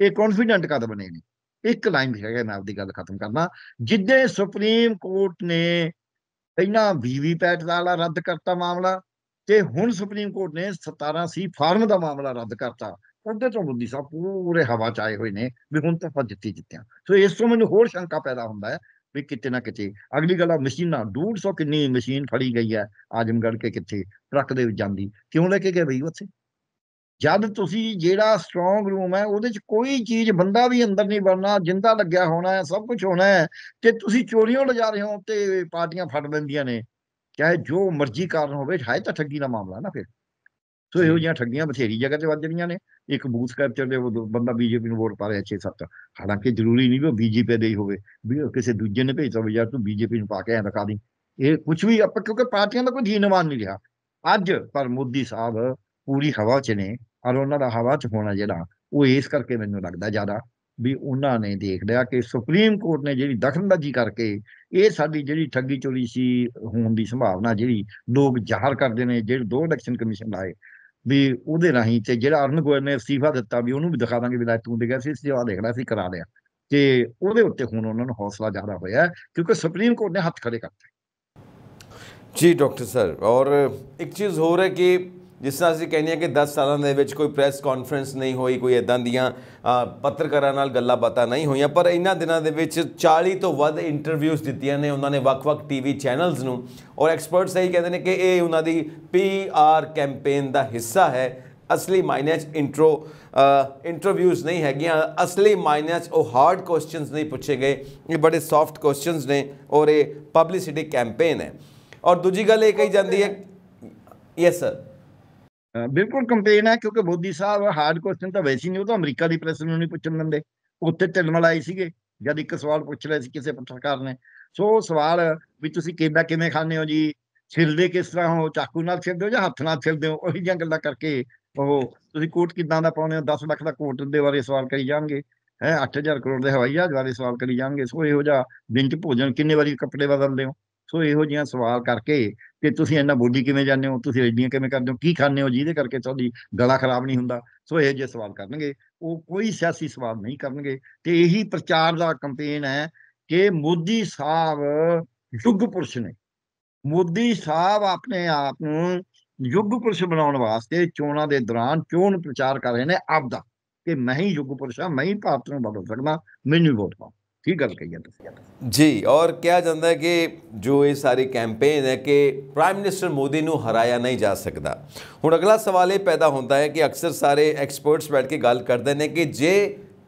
ਇਹ ਕੌਨਫੀਡੈਂਟ ਕਦ ਬਣੇ ਨੇ ਇੱਕ ਲਾਈਨ ਹੈਗਾ ਮੈਂ ਆਪਦੀ ਗੱਲ ਖਤਮ ਕਰਨਾ ਜਿੱਦੇ ਸੁਪਰੀਮ ਕੋਰਟ ਨੇ ਪਹਿਲਾਂ ਵੀਵੀ ਪੈਟ ਵਾਲਾ ਰੱਦ ਕਰਤਾ ਮਾਮਲਾ ਤੇ ਹੁਣ ਸੁਪਰੀਮ ਕੋਰਟ ਨੇ 17 ਸੀ ਫਾਰਮ ਦਾ ਮਾਮਲਾ ਰੱਦ ਕਰਤਾ ਉਹਦੇ ਤੋਂ ਮੁੰਦੀ ਸਾਹਿਬ ਪੂਰੇ ਹਵਾ ਚ ਆਏ ਹੋਏ ਨੇ ਵੀ ਹੁਣ ਤਾਂ ਆਪਾਂ ਜਿੱਤੀ ਜਿੱਤਿਆ ਸੋ ਇਸ ਤੋਂ ਮੈਨੂੰ ਹੋਰ ਸ਼ੰਕਾ ਪੈਦਾ ਹੁੰਦਾ ਹੈ ਵੀ ਕਿਤੇ ਨਾ ਕਿਤੇ ਅਗਲੀ ਗੱਲ ਆ ਮਸ਼ੀਨਾਂ 150 ਕਿੰਨੀ ਮਸ਼ੀਨ ਫੜੀ ਗਈ ਹੈ ਆਜਮਗੜ ਕੇ ਕਿੱਥੇ ਟਰੱਕ ਦੇ ਵਿੱਚ ਜਾਂਦੀ ਕਿਉਂ ਲੈ ਕੇ ਗਏ ਬਈ ਉੱਥੇ ਜਦ ਤੁਸੀਂ ਜਿਹੜਾ ਸਟਰੋਂਗ ਰੂਮ ਹੈ ਉਹਦੇ 'ਚ ਕੋਈ ਚੀਜ਼ ਬੰਦਾ ਵੀ ਅੰਦਰ ਨਹੀਂ ਵੜਨਾ ਜਿੰਦਾ ਲੱਗਿਆ ਹੋਣਾ ਹੈ ਸਭ ਕੁਝ ਹੋਣਾ ਹੈ ਤੇ ਤੁਸੀਂ ਚੋਰੀਆਂ ਜਾ ਰਹੇ ਹੋ ਤੇ ਪਾਰਟੀਆਂ ਫੜ ਲੈਂਦੀਆਂ ਨੇ ਚਾਹੇ ਜੋ ਮਰਜ਼ੀ ਕਾਰਨ ਹੋਵੇ ਹਾਇ ਤਾਂ ਠੱਗੀ ਦਾ ਮਾਮਲਾ ਨਾ ਫਿਰ ਸੋ ਇਹੋ ਜਿਹੀਆਂ ਠੱਗੀਆਂ ਬਥੇਰੀ ਜਗ੍ਹਾ ਤੇ ਵੱਜਣੀਆਂ ਨੇ ਇੱਕ ਬੂਥ ਕੈਪਚਰ ਦੇ ਬੰਦਾ ਬੀਜੇਪੀ ਨੂੰ ਵੋਟ ਪਾ ਰਿਹਾ 6-7 ਹਾਲਾਂਕਿ ਜ਼ਰੂਰੀ ਨਹੀਂ ਵੀ ਬੀਜੇਪੀ ਦੇ ਹੀ ਹੋਵੇ ਵੀ ਕਿਸੇ ਦੂਜੇ ਨੇ ਭੇਜਤਾ ਵੀ ਯਾਰ ਤੂੰ ਬੀਜੇਪੀ ਨੂੰ ਪਾ ਕੇ ਐਂ ਦਿਖਾ ਦੀ ਇਹ ਕੁਝ ਵੀ ਆਪਾਂ ਕਿਉਂਕਿ ਪਾਰਟੀਆਂ ਦਾ ਕੋਈ ਧੀਨਵਾਨ ਨਹੀਂ ਰਿਹਾ ਅੱਜ ਪਰ ਮੋਦੀ ਸਾਹਿਬ ਪੂਰੀ ਹਵਾ 'ਚ ਨੇ ਔਰ ਉਹਨਾਂ ਦਾ ਹਵਾ 'ਚ ਹੋਣਾ ਜਿਹੜਾ ਉਹ ਇਸ ਕਰਕੇ ਮੈਨੂੰ ਲੱਗਦਾ ਜ਼ਿਆਦਾ ਵੀ ਉਹਨਾਂ ਨੇ ਦੇਖ ਲਿਆ ਕਿ ਸੁਪਰੀਮ ਕੋਰਟ ਨੇ ਜਿਹੜੀ ਦਖਲਅੰਦਾਜ਼ੀ ਕਰਕੇ ਇਹ ਸਾਡੀ ਜਿਹੜੀ ਠੱਗੀ ਚੋਰੀ ਸੀ ਹੋਣ ਦੀ ਸੰਭਾਵਨਾ ਜਿਹੜੀ ਲੋਕ ਜ਼ਾਹਰ ਕਰਦੇ ਨੇ ਜਿਹੜੇ ਦੋ ਇਲੈਕਸ਼ਨ ਕਮਿਸ਼ਨ ਲਾਏ ਵੀ ਉਹਦੇ ਰਾਹੀਂ ਤੇ ਜਿਹੜਾ ਅਰਨ ਗੋਇਲ ਨੇ ਅਸਤੀਫਾ ਦਿੱਤਾ ਵੀ ਉਹਨੂੰ ਵੀ ਦਿਖਾ ਦਾਂਗੇ ਵੀ ਲੈ ਤੂੰ ਦੇ ਗਿਆ ਸੀ ਸੇਵਾ ਦੇਖ ਰਿਹਾ ਸੀ ਕਰਾ ਲਿਆ ਤੇ ਉਹਦੇ ਉੱਤੇ ਹੁਣ ਉਹਨਾਂ ਨੂੰ ਹੌਸਲਾ ਜ਼ਿਆਦਾ ਹੋਇਆ ਕਿਉਂਕਿ ਸੁਪਰੀਮ ਕੋਰਟ ਨੇ ਹੱਥ ਖੜੇ ਕਰਤੇ ਜੀ ਡਾਕਟਰ ਸਰ ਔਰ ਇੱਕ ਚੀਜ਼ ਹੋਰ ਹੈ ਕਿ ਜਿਸ ਤਰ੍ਹਾਂ ਅਸੀਂ ਕਹਿੰਦੇ ਆ ਕਿ 10 ਸਾਲਾਂ ਦੇ ਵਿੱਚ ਕੋਈ ਪ੍ਰੈਸ ਕਾਨਫਰੰਸ ਨਹੀਂ ਹੋਈ ਕੋਈ ਇਦਾਂ ਦੀਆਂ ਪੱਤਰਕਾਰਾਂ ਨਾਲ ਗੱਲਾਂ ਬਾਤਾਂ ਨਹੀਂ ਹੋਈਆਂ ਪਰ ਇਹਨਾਂ ਦਿਨਾਂ ਦੇ ਵਿੱਚ 40 ਤੋਂ ਵੱਧ ਇੰਟਰਵਿਊਜ਼ ਦਿੱਤੀਆਂ ਨੇ ਉਹਨਾਂ ਨੇ ਵੱਖ-ਵੱਖ ਟੀਵੀ ਚੈਨਲਸ ਨੂੰ ਔਰ ਐਕਸਪਰਟਸ ਇਹ ਕਹਿੰਦੇ ਨੇ ਕਿ ਇਹ ਉਹਨਾਂ ਦੀ ਪੀਆਰ ਕੈਂਪੇਨ ਦਾ ਹਿੱਸਾ ਹੈ ਅਸਲੀ ਮਾਇਨੇ ਇੰਟਰੋ ਇੰਟਰਵਿਊਜ਼ ਨਹੀਂ ਹੈਗੀਆਂ ਅਸਲੀ ਮਾਇਨੇ ਉਹ ਹਾਰਡ ਕੁਐਸਚਨਸ ਨਹੀਂ ਪੁੱਛੇ ਗਏ ਇਹ ਬੜੇ ਸੌਫਟ ਕੁਐਸਚਨਸ ਨੇ ਔਰ ਇਹ ਪਬਲਿਸਿਟੀ ਕੈਂਪੇਨ ਹੈ ਔਰ ਦੂਜੀ ਗੱਲ ਇਹ ਕਹੀ ਜਾਂਦੀ ਹੈ ਯੈਸ ਸਰ ਬਿਲਕੁਲ ਕੰਪਲੇਨ ਹੈ ਕਿਉਂਕਿ ਬੋਦੀ ਸਾਹਿਬ ਹਾਰਡ ਕੁਐਸਚਨ ਤਾਂ ਵੈਸੇ ਨਹੀਂ ਉਹ ਤਾਂ ਅਮਰੀਕਾ ਦੀ ਪ੍ਰੈਸ ਨੂੰ ਨਹੀਂ ਪੁੱਛਣ ਦਿੰਦੇ ਉੱਥੇ ਢਿਲਮਲ ਆਏ ਸੀਗੇ ਜਦ ਇੱਕ ਸਵਾਲ ਪੁੱਛ ਲਿਆ ਸੀ ਕਿਸੇ ਪੱਤਰਕਾਰ ਨੇ ਸੋ ਸਵਾਲ ਵੀ ਤੁਸੀਂ ਕਿੰਨਾ ਕਿਵੇਂ ਖਾਂਦੇ ਹੋ ਜੀ ਛਿਲਦੇ ਕਿਸ ਤਰ੍ਹਾਂ ਹੋ ਚਾਕੂ ਨਾਲ ਛਿਲਦੇ ਹੋ ਜਾਂ ਹੱਥ ਨਾਲ ਛਿਲਦੇ ਹੋ ਉਹੀ ਜਾਂ ਗੱਲਾਂ ਕਰਕੇ ਉਹ ਤੁਸੀਂ ਕੋਟ ਕਿਦਾਂ ਦਾ ਪਾਉਂਦੇ ਹੋ 10 ਲੱਖ ਦਾ ਕੋਟ ਦੇ ਬਾਰੇ ਸਵਾਲ ਕਰੀ ਜਾਣਗੇ ਹੈ 8000 ਕਰੋੜ ਦੇ ਹਵਾਈ ਜਹਾਜ਼ ਬਾਰੇ ਸਵਾਲ ਕਰੀ ਜਾਣਗੇ ਸੋ ਇਹੋ ਜਿਹਾ ਦਿਨ ਚ ਭੋਜਨ ਕਿੰਨੇ ਵਾਰੀ ਕੱਪੜੇ ਬਦਲਦੇ ਹੋ ਸੋ ਇਹੋ ਜਿਹੀਆਂ ਸਵਾਲ ਕਰਕੇ ਕਿ ਤੁਸੀਂ ਇੰਨਾ ਬੋਡੀ ਕਿਵੇਂ ਜਾਣਦੇ ਹੋ ਤੁਸੀਂ ਇੰਨੀਆਂ ਕਿਵੇਂ ਕਰਦੇ ਹੋ ਕੀ ਖਾਂਦੇ ਹੋ ਜਿਹਦੇ ਕਰਕੇ ਤੁਹਾਡੀ ਗਲਾ ਖਰਾਬ ਨਹੀਂ ਹੁੰਦਾ ਸੋ ਇਹ ਜੇ ਸਵਾਲ ਕਰਨਗੇ ਉਹ ਕੋਈ ਸਿਆਸੀ ਸਵਾਲ ਨਹੀਂ ਕਰਨਗੇ ਤੇ ਇਹੀ ਪ੍ਰਚਾਰ ਦਾ ਕੈਂਪੇਨ ਹੈ ਕਿ ਮੋਦੀ ਸਾਹਿਬ ਯੁੱਗ ਪੁਰਸ਼ ਨੇ ਮੋਦੀ ਸਾਹਿਬ ਆਪਣੇ ਆਪ ਨੂੰ ਯੁੱਗ ਪੁਰਸ਼ ਬਣਾਉਣ ਵਾਸਤੇ ਚੋਣਾਂ ਦੇ ਦੌਰਾਨ ਚੋਣ ਪ੍ਰਚਾਰ ਕਰ ਰਹੇ ਨੇ ਆਪ ਦਾ ਕਿ ਮੈਂ ਹੀ ਯੁੱਗ ਪੁਰਸ਼ ਹਾਂ ਮੈਂ ਹੀ ਭਾਰਤ ਨੂੰ ਬਦਲ ਸਕਦਾ ਮੈਨੂੰ ਵੋਟ ਪਾਓ ਕੀ ਗੱਲ ਕਹੀ ਹੈ ਤੁਸੀਂ ਜੀ ਔਰ ਕਿਹਾ ਜਾਂਦਾ ਹੈ ਕਿ ਜੋ ਇਹ ਸਾਰੀ ਕੈਂਪੇਨ ਹੈ ਕਿ ਪ੍ਰਾਈਮ ਮਿਨਿਸਟਰ ਮੋਦੀ ਨੂੰ ਹਰਾਇਆ ਨਹੀਂ ਜਾ ਸਕਦਾ ਹੁਣ ਅਗਲਾ ਸਵਾਲ ਇਹ ਪੈਦਾ ਹੁੰਦਾ ਹੈ ਕਿ ਅਕਸਰ ਸਾਰੇ ਐਕਸਪਰਟਸ ਬੈਠ ਕੇ ਗੱਲ ਕਰਦੇ ਨੇ ਕਿ ਜੇ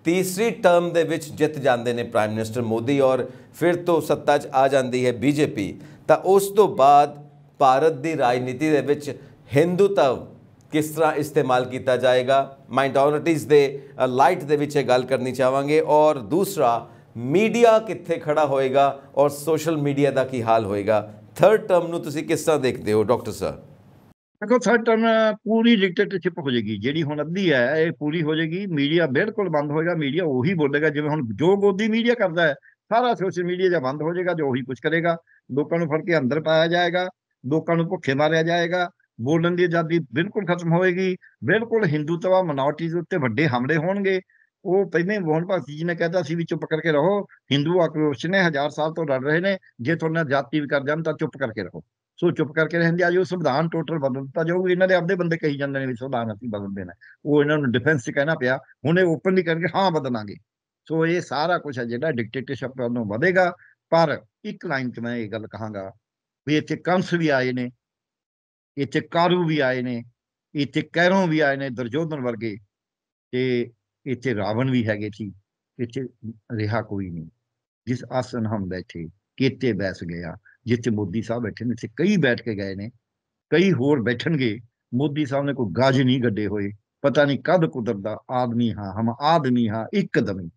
ਤੀਸਰੀ ਟਰਮ ਦੇ ਵਿੱਚ ਜਿੱਤ ਜਾਂਦੇ ਨੇ ਪ੍ਰਾਈਮ ਮਿਨਿਸਟਰ ਮੋਦੀ ਔਰ ਫਿਰ ਤੋਂ ਸੱਤਾ 'ਚ ਆ ਜਾਂਦੀ ਹੈ ਬੀਜੇਪੀ ਤਾਂ ਉਸ ਤੋਂ ਬਾਅਦ ਭਾਰਤ ਦੀ ਰਾਜਨੀਤੀ ਦੇ ਵਿੱਚ ਹਿੰਦੂਤਵ ਕਿਸ ਤਰ੍ਹਾਂ ਇਸਤੇਮਾਲ ਕੀਤਾ ਜਾਏਗਾ ਮਾਈਨੋਰਿਟੀਜ਼ ਦੇ ਲਾਈਟ ਦੇ ਵਿੱਚ ਇਹ ਗੱਲ ਕਰਨੀ ਚਾਹਾਂਗੇ ਔਰ ਦੂਸਰਾ ਮੀਡੀਆ ਕਿੱਥੇ ਖੜਾ ਹੋਏਗਾ ਔਰ ਸੋਸ਼ਲ ਮੀਡੀਆ ਦਾ ਕੀ ਹਾਲ ਹੋਏਗਾ ਥਰਡ ਟਰਮ ਨੂੰ ਤੁਸੀਂ ਕਿਸ ਤਰ੍ਹਾਂ ਦੇਖਦੇ ਹੋ ਡਾਕਟਰ ਸਰ ਦੇਖੋ ਥਰਡ ਟਰਮ ਪੂਰੀ ਡਿਕਟੇਟਰਸ਼ਿਪ ਹੋ ਜਾਏਗੀ ਜਿਹੜੀ ਹੁਣ ਅੱਧੀ ਹੈ ਇਹ ਪੂਰੀ ਹੋ ਜਾਏਗੀ ਮੀਡੀਆ ਬਿਲਕੁਲ ਬੰਦ ਹੋਏਗਾ ਮੀਡੀਆ ਉਹੀ ਬੋਲੇਗਾ ਜਿਵੇਂ ਹੁਣ ਜੋ ਗੋਦੀ ਮੀਡੀਆ ਕਰਦਾ ਹੈ ਸਾਰਾ ਸੋਸ਼ਲ ਮੀਡੀਆ ਜੇ ਬੰਦ ਹੋ ਜਾਏਗਾ ਜੋ ਉਹੀ ਕੁਝ ਕਰੇਗਾ ਲੋਕਾਂ ਨੂੰ ਫੜ ਕੇ ਅੰਦਰ ਪਾਇਆ ਜਾਏਗਾ ਲੋਕਾਂ ਨੂੰ ਭੁੱਖੇ ਮਾਰਿਆ ਜਾਏਗਾ ਬੋਲਣ ਦੀ ਆਜ਼ਾਦੀ ਬਿਲਕੁਲ ਖਤਮ ਹੋਏਗੀ ਬਿਲਕੁਲ ਹਿੰਦੂਤਵਾ ਮਨੋਰਟੀਜ਼ ਉੱਤੇ ਵੱਡੇ ਹਮਲੇ ਹੋਣਗੇ ਉਹ ਪਹਿਲੇ ਹੀ ਮੋਹਨ ਭਗਤੀ ਜੀ ਨੇ ਕਹਿੰਦਾ ਸੀ ਵੀ ਚੁੱਪ ਕਰਕੇ ਰਹੋ ਹਿੰਦੂ ਆਕਰੋਸ਼ ਨੇ ਹਜ਼ਾਰ ਸਾਲ ਤੋਂ ਲੜ ਰਹੇ ਨੇ ਜੇ ਤੁਹਾਨੂੰ ਜਾਤੀ ਵੀ ਕਰ ਜਾਣ ਤਾਂ ਚੁੱਪ ਕਰਕੇ ਰਹੋ ਸੋ ਚੁੱਪ ਕਰਕੇ ਰਹਿੰਦੇ ਆ ਜੋ ਸੰਵਿਧਾਨ ਟੋਟਲ ਬਦਲ ਦਿੱਤਾ ਜਾਊਗਾ ਇਹਨਾਂ ਦੇ ਆਪਦੇ ਬੰਦੇ ਕਹੀ ਜਾਂਦੇ ਨੇ ਵੀ ਸੰਵਿਧਾਨ ਅਸੀਂ ਬਦਲ ਦੇਣਾ ਉਹ ਇਹਨਾਂ ਨੂੰ ਡਿਫੈਂਸ 'ਚ ਕਹਿਣਾ ਪਿਆ ਹੁਣ ਇਹ ਓਪਨਲੀ ਕਰਕੇ ਹਾਂ ਬਦਲਾਂਗੇ ਸੋ ਇਹ ਸਾਰਾ ਕੁਝ ਹੈ ਜਿਹੜਾ ਡਿਕਟੇਟਰਸ਼ਿਪ ਨੂੰ ਵਧੇਗਾ ਪਰ ਇੱਕ ਲਾਈਨ 'ਚ ਮੈਂ ਇਹ ਗੱਲ ਕਹਾਂਗਾ ਵੀ ਇੱਥੇ ਕੰਸ ਵੀ ਆਏ ਨੇ ਇੱਥੇ ਕਾਰੂ ਵੀ ਆਏ ਨੇ ਇੱਥੇ ਕੈਰੋਂ ਵੀ ਆਏ ਨੇ ਦਰਜੋਦਨ ਵਰਗੇ ਤੇ ਇੱਥੇ ਰਾਵਣ ਵੀ ਹੈਗੇ ਸੀ ਇੱਥੇ ਰਿਹਾ ਕੋਈ ਨਹੀਂ ਜਿਸ ਆਸਨ ਹਮ ਬੈਠੇ ਕੀਤੇ ਬੈਸ ਗਿਆ ਜਿੱਥੇ ਮੋਦੀ ਸਾਹਿਬ ਬੈਠੇ ਨੇ ਇੱਥੇ ਕਈ ਬੈਠ ਕੇ ਗਏ ਨੇ ਕਈ ਹੋਰ ਬੈਠਣਗੇ ਮੋਦੀ ਸਾਹਿਬ ਨੇ ਕੋਈ ਗਾਜ ਨਹੀਂ ਗੱਡੇ ਹੋਏ ਪਤਾ ਨਹੀਂ ਕਦ ਦਾ ਆਦਮੀ ਹਾਂ ਹਮ ਆਦਮੀ ਹਾਂ ਇੱਕਦਮ ਹੀ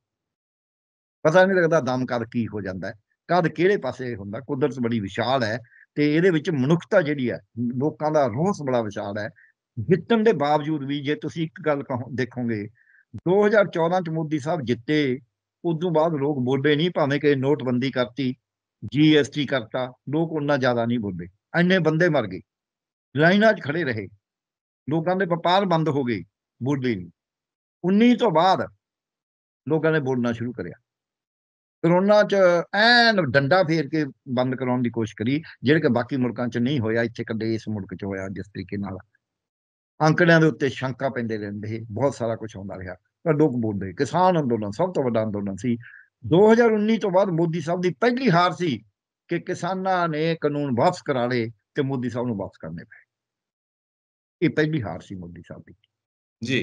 ਪਤਾ ਨਹੀਂ ਲੱਗਦਾ ਦਮ ਕਦ ਕੀ ਹੋ ਜਾਂਦਾ ਹੈ ਕਦ ਕਿਹੜੇ ਪਾਸੇ ਹੁੰਦਾ ਕੁਦਰਤ ਬੜੀ ਵਿਸ਼ਾਲ ਹੈ ਤੇ ਇਹਦੇ ਵਿੱਚ ਮਨੁੱਖਤਾ ਜਿਹੜੀ ਹੈ ਲੋਕਾਂ ਦਾ ਰੋਸ ਬੜਾ ਵਿਸ਼ਾਲ ਹੈ ਜਿੱਤਣ ਦੇ ਬਾਵਜੂਦ ਵੀ ਜੇ ਤੁਸੀਂ ਇੱਕ ਗੱਲ ਦੇਖੋਗੇ 2014 ਚ ਮੋਦੀ ਸਾਹਿਬ ਜਿੱਤੇ ਉਸ ਤੋਂ ਬਾਅਦ ਲੋਕ ਬੋਲੇ ਨਹੀਂ ਭਾਵੇਂ ਕਿ ਨੋਟਬੰਦੀ ਕਰਤੀ ਜੀਐਸਟੀ ਕਰਤਾ ਲੋਕ ਉਹਨਾਂ ਜ਼ਿਆਦਾ ਨਹੀਂ ਬੋਲੇ ਐਨੇ ਬੰਦੇ ਮਰ ਗਏ ਲਾਈਨਾਂ 'ਚ ਖੜੇ ਰਹੇ ਲੋਕਾਂ ਦੇ ਵਪਾਰ ਬੰਦ ਹੋ ਗਏ ਬੋਲੇ ਨਹੀਂ 19 ਤੋਂ ਬਾਅਦ ਲੋਕਾਂ ਨੇ ਬੋਲਣਾ ਸ਼ੁਰੂ ਕਰਿਆ ਕਰੋਨਾ 'ਚ ਐਨ ਡੰਡਾ ਫੇਰ ਕੇ ਬੰਦ ਕਰਾਉਣ ਦੀ ਕੋਸ਼ਿਸ਼ ਕਰੀ ਜਿਹੜੇ ਕਿ ਬਾਕੀ ਮੁਲਕਾਂ 'ਚ ਨਹੀਂ ਹੋਇਆ ਇੱਥੇ ਕਦੇ ਇਸ ਮੁਲਕ 'ਚ ਹੋਇਆ ਜਿਸ ਤਰੀਕੇ ਨਾਲ ਅੰਕੜਿਆਂ ਦੇ ਉੱਤੇ ਸ਼ੰਕਾ ਪੈਂਦੇ ਰਹਿੰਦੇ ਬਹੁਤ ਸਾਰਾ ਕੁਝ ਆਉਂਦਾ ਰਿਹਾ ਪਰ ਲੋਕ ਬੋਲਦੇ ਕਿਸਾਨ ਅੰਦੋਲਨ ਸਭ ਤੋਂ ਵੱਡਾ ਅੰਦੋਲਨ ਸੀ 2019 ਤੋਂ ਬਾਅਦ ਮੋਦੀ ਸਾਹਿਬ ਦੀ ਪਹਿਲੀ ਹਾਰ ਸੀ ਕਿ ਕਿਸਾਨਾਂ ਨੇ ਕਾਨੂੰਨ ਵਾਪਸ ਕਰਾ ਲਏ ਤੇ ਮੋਦੀ ਸਾਹਿਬ ਨੂੰ ਵਾਪਸ ਕਰਨੇ ਪਏ ਇਹ ਪਹਿਲੀ ਹਾਰ ਸੀ ਮੋਦੀ ਸਾਹਿਬ ਦੀ ਜੀ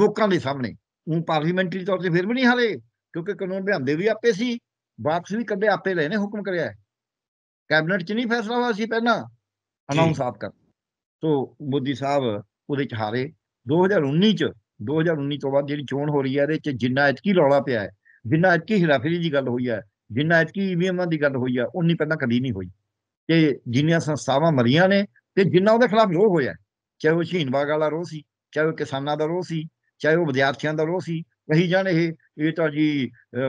ਲੋਕਾਂ ਦੇ ਸਾਹਮਣੇ ਉਹ ਪਾਰਲੀਮੈਂਟਰੀ ਤੌਰ ਤੇ ਫਿਰ ਵੀ ਨਹੀਂ ਹਾਲੇ ਕਿਉਂਕਿ ਕਾਨੂੰਨ ਲਿਆਂਦੇ ਵੀ ਆਪੇ ਸੀ ਵਾਪਸ ਵੀ ਕੱਢੇ ਆਪੇ ਲੈ ਨੇ ਹੁਕਮ ਕਰਿਆ ਕੈਬਨਿਟ 'ਚ ਨਹੀਂ ਫੈਸਲਾ ਹੋਇਆ ਸੀ ਪਹਿਲਾਂ ਅਨਾਉਂਸ ਆਪ ਕਰ ਸੋ ਮੋਦੀ ਸਾਹਿਬ ਉਹਦੇ ਚ ਹਾਰੇ 2019 ਚ 2019 ਤੋਂ ਬਾਅਦ ਜਿਹੜੀ ਚੋਣ ਹੋ ਰਹੀ ਹੈ ਇਹਦੇ ਚ ਜਿੰਨਾ ਇਤਕੀ ਰੌਲਾ ਪਿਆ ਹੈ ਜਿੰਨਾ ਇਤਕੀ ਹਿਰਾਫੇਰੀ ਦੀ ਗੱਲ ਹੋਈ ਹੈ ਜਿੰਨਾ ਇਤਕੀ ਈਵੀਐਮਾਂ ਦੀ ਗੱਲ ਹੋਈ ਹੈ ਉਨੀ ਪਹਿਲਾਂ ਕਦੀ ਨਹੀਂ ਹੋਈ ਤੇ ਜਿੰਨੀਆਂ ਸੰਸਥਾਵਾਂ ਮਰੀਆਂ ਨੇ ਤੇ ਜਿੰਨਾ ਉਹਦੇ ਖਿਲਾਫ ਰੋਹ ਹੋਇਆ ਚਾਹੇ ਉਹ ਸ਼ਹੀਨਵਾਗ ਵਾਲਾ ਰੋਹ ਸੀ ਚਾਹੇ ਉਹ ਕਿਸਾਨਾਂ ਦਾ ਰੋਹ ਸੀ ਚਾਹੇ ਉਹ ਵਿਦਿਆਰਥੀਆਂ ਦਾ ਰੋਹ ਸੀ ਕਹੀ ਜਾਣ ਇਹ ਇਹ ਤਾਂ ਜੀ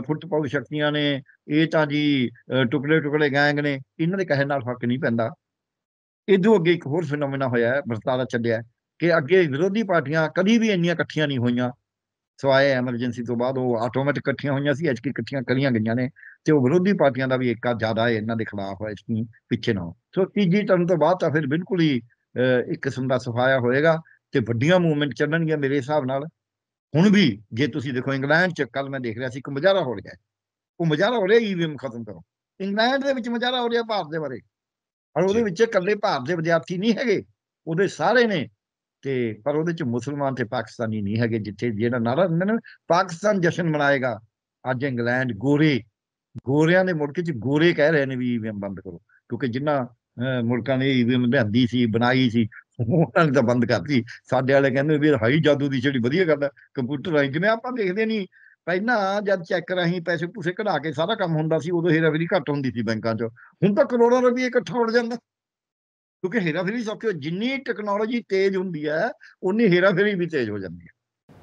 ਫੁੱਟਪਾਉ ਸ਼ਕਤੀਆਂ ਨੇ ਇਹ ਤਾਂ ਜੀ ਟੁਕੜੇ ਟੁਕੜੇ ਗੈਂਗ ਨੇ ਇਹਨਾਂ ਦੇ ਕਹਿਣ ਨਾਲ ਫਰਕ ਨਹੀਂ ਪੈਂਦਾ ਇਦੋਂ ਅੱਗੇ ਇੱਕ ਹੋਰ ਫੀਨੋਮੈਨਾ ਹੋਇਆ ਬਰਤਾਲਾ ਚੱਲਿਆ ਕਿ ਅੱਗੇ ਵਿਰੋਧੀ ਪਾਰਟੀਆਂ ਕਦੀ ਵੀ ਇੰਨੀਆਂ ਇਕੱਠੀਆਂ ਨਹੀਂ ਹੋਈਆਂ ਸਵਾਏ ਐਮਰਜੈਂਸੀ ਤੋਂ ਬਾਅਦ ਉਹ ਆਟੋਮੈਟਿਕ ਇਕੱਠੀਆਂ ਹੋਈਆਂ ਸੀ ਅੱਜ ਕੀ ਇਕੱਠੀਆਂ ਕਰੀਆਂ ਗਈਆਂ ਨੇ ਤੇ ਉਹ ਵਿਰੋਧੀ ਪਾਰਟੀਆਂ ਦਾ ਵੀ ਇੱਕਾ ਜ਼ਿਆਦਾ ਹੈ ਇਹਨਾਂ ਦੇ ਖਿਲਾਫ ਹੈ ਇਸ ਨੂੰ ਪਿੱਛੇ ਨਾ ਸੋ ਤੀਜੀ ਟਰਮ ਤੋਂ ਬਾਅਦ ਤਾਂ ਫਿਰ ਬਿਲਕੁਲ ਹੀ ਇੱਕ ਕਿਸਮ ਦਾ ਸਫਾਇਆ ਹੋਏਗਾ ਤੇ ਵੱਡੀਆਂ ਮੂਵਮੈਂਟ ਚੱਲਣਗੀਆਂ ਮੇਰੇ ਹਿਸਾਬ ਨਾਲ ਹੁਣ ਵੀ ਜੇ ਤੁਸੀਂ ਦੇਖੋ ਇੰਗਲੈਂਡ ਚ ਕੱਲ ਮੈਂ ਦੇਖ ਰਿਹਾ ਸੀ ਕਿ ਮਜਾਰਾ ਹੋ ਰਿਹਾ ਉਹ ਮਜਾਰਾ ਹੋ ਰਿਹਾ ਈਵੀਐਮ ਖਤਮ ਕਰੋ ਇੰਗਲੈਂਡ ਦੇ ਵਿੱਚ ਮਜਾਰਾ ਹੋ ਰਿਹਾ ਭਾਰਤ ਦੇ ਬਾਰੇ ਔਰ ਉਹਦੇ ਵਿੱਚ ਇਕੱਲੇ ਭਾਰਤ ਦੇ ਵਿਦਿਆਰਥੀ ਨਹੀਂ ਹੈਗੇ ਉਹਦੇ ਸਾਰੇ ਨੇ ਤੇ ਪਰ ਉਹਦੇ ਚ ਮੁਸਲਮਾਨ ਤੇ ਪਾਕਿਸਤਾਨੀ ਨਹੀਂ ਹੈਗੇ ਜਿੱਥੇ ਜਿਹੜਾ ਨਾਰਾ ਹੁੰਦਾ ਨਾ ਪਾਕਿਸਤਾਨ ਜਸ਼ਨ ਮਨਾਏਗਾ ਅੱਜ ਇੰਗਲੈਂਡ ਗੋਰੇ ਗੋਰਿਆਂ ਦੇ ਮੁਲਕ ਚ ਗੋਰੇ ਕਹਿ ਰਹੇ ਨੇ ਵੀ ਈਵੀਐਮ ਬੰਦ ਕਰੋ ਕਿਉਂਕਿ ਜਿੰਨਾ ਮੁਲਕਾਂ ਨੇ ਈਵੀਐਮ ਲਿਆਂਦੀ ਸੀ ਬਣਾਈ ਸੀ ਉਹਨਾਂ ਨੇ ਤਾਂ ਬੰਦ ਕਰਤੀ ਸਾਡੇ ਵਾਲੇ ਕਹਿੰਦੇ ਵੀ ਹਾਈ ਜਾਦੂ ਦੀ ਜਿਹੜੀ ਵਧੀਆ ਕਰਦਾ ਕੰਪਿਊਟਰ ਆਈ ਜਿਵੇਂ ਆਪਾਂ ਦੇਖਦੇ ਨਹੀਂ ਪਹਿਲਾਂ ਜਦ ਚੈੱਕ ਰਾਹੀਂ ਪੈਸੇ ਪੂਸੇ ਕਢਾ ਕੇ ਸਾਰਾ ਕੰਮ ਹੁੰਦਾ ਸੀ ਉਦੋਂ ਰਵੀ ਘੱਟ ਹੁੰਦੀ ਸੀ ਬੈਂਕਾਂ 'ਚ ਹੁਣ ਤਾਂ ਕਰੋੜਾਂ ਰੁਪਏ ਇਕੱਠਾ ਹੋ ਜਾਂਦਾ ਕਿਉਂਕਿ ਹੇਰਾਫੇਰੀ ਸੌਖੀ ਜਿੰਨੀ ਟੈਕਨੋਲੋਜੀ ਤੇਜ਼ ਹੁੰਦੀ ਹੈ ਉਨੀ ਹੇਰਾਫੇਰੀ ਵੀ ਤੇਜ਼ ਹੋ ਜਾਂਦੀ ਹੈ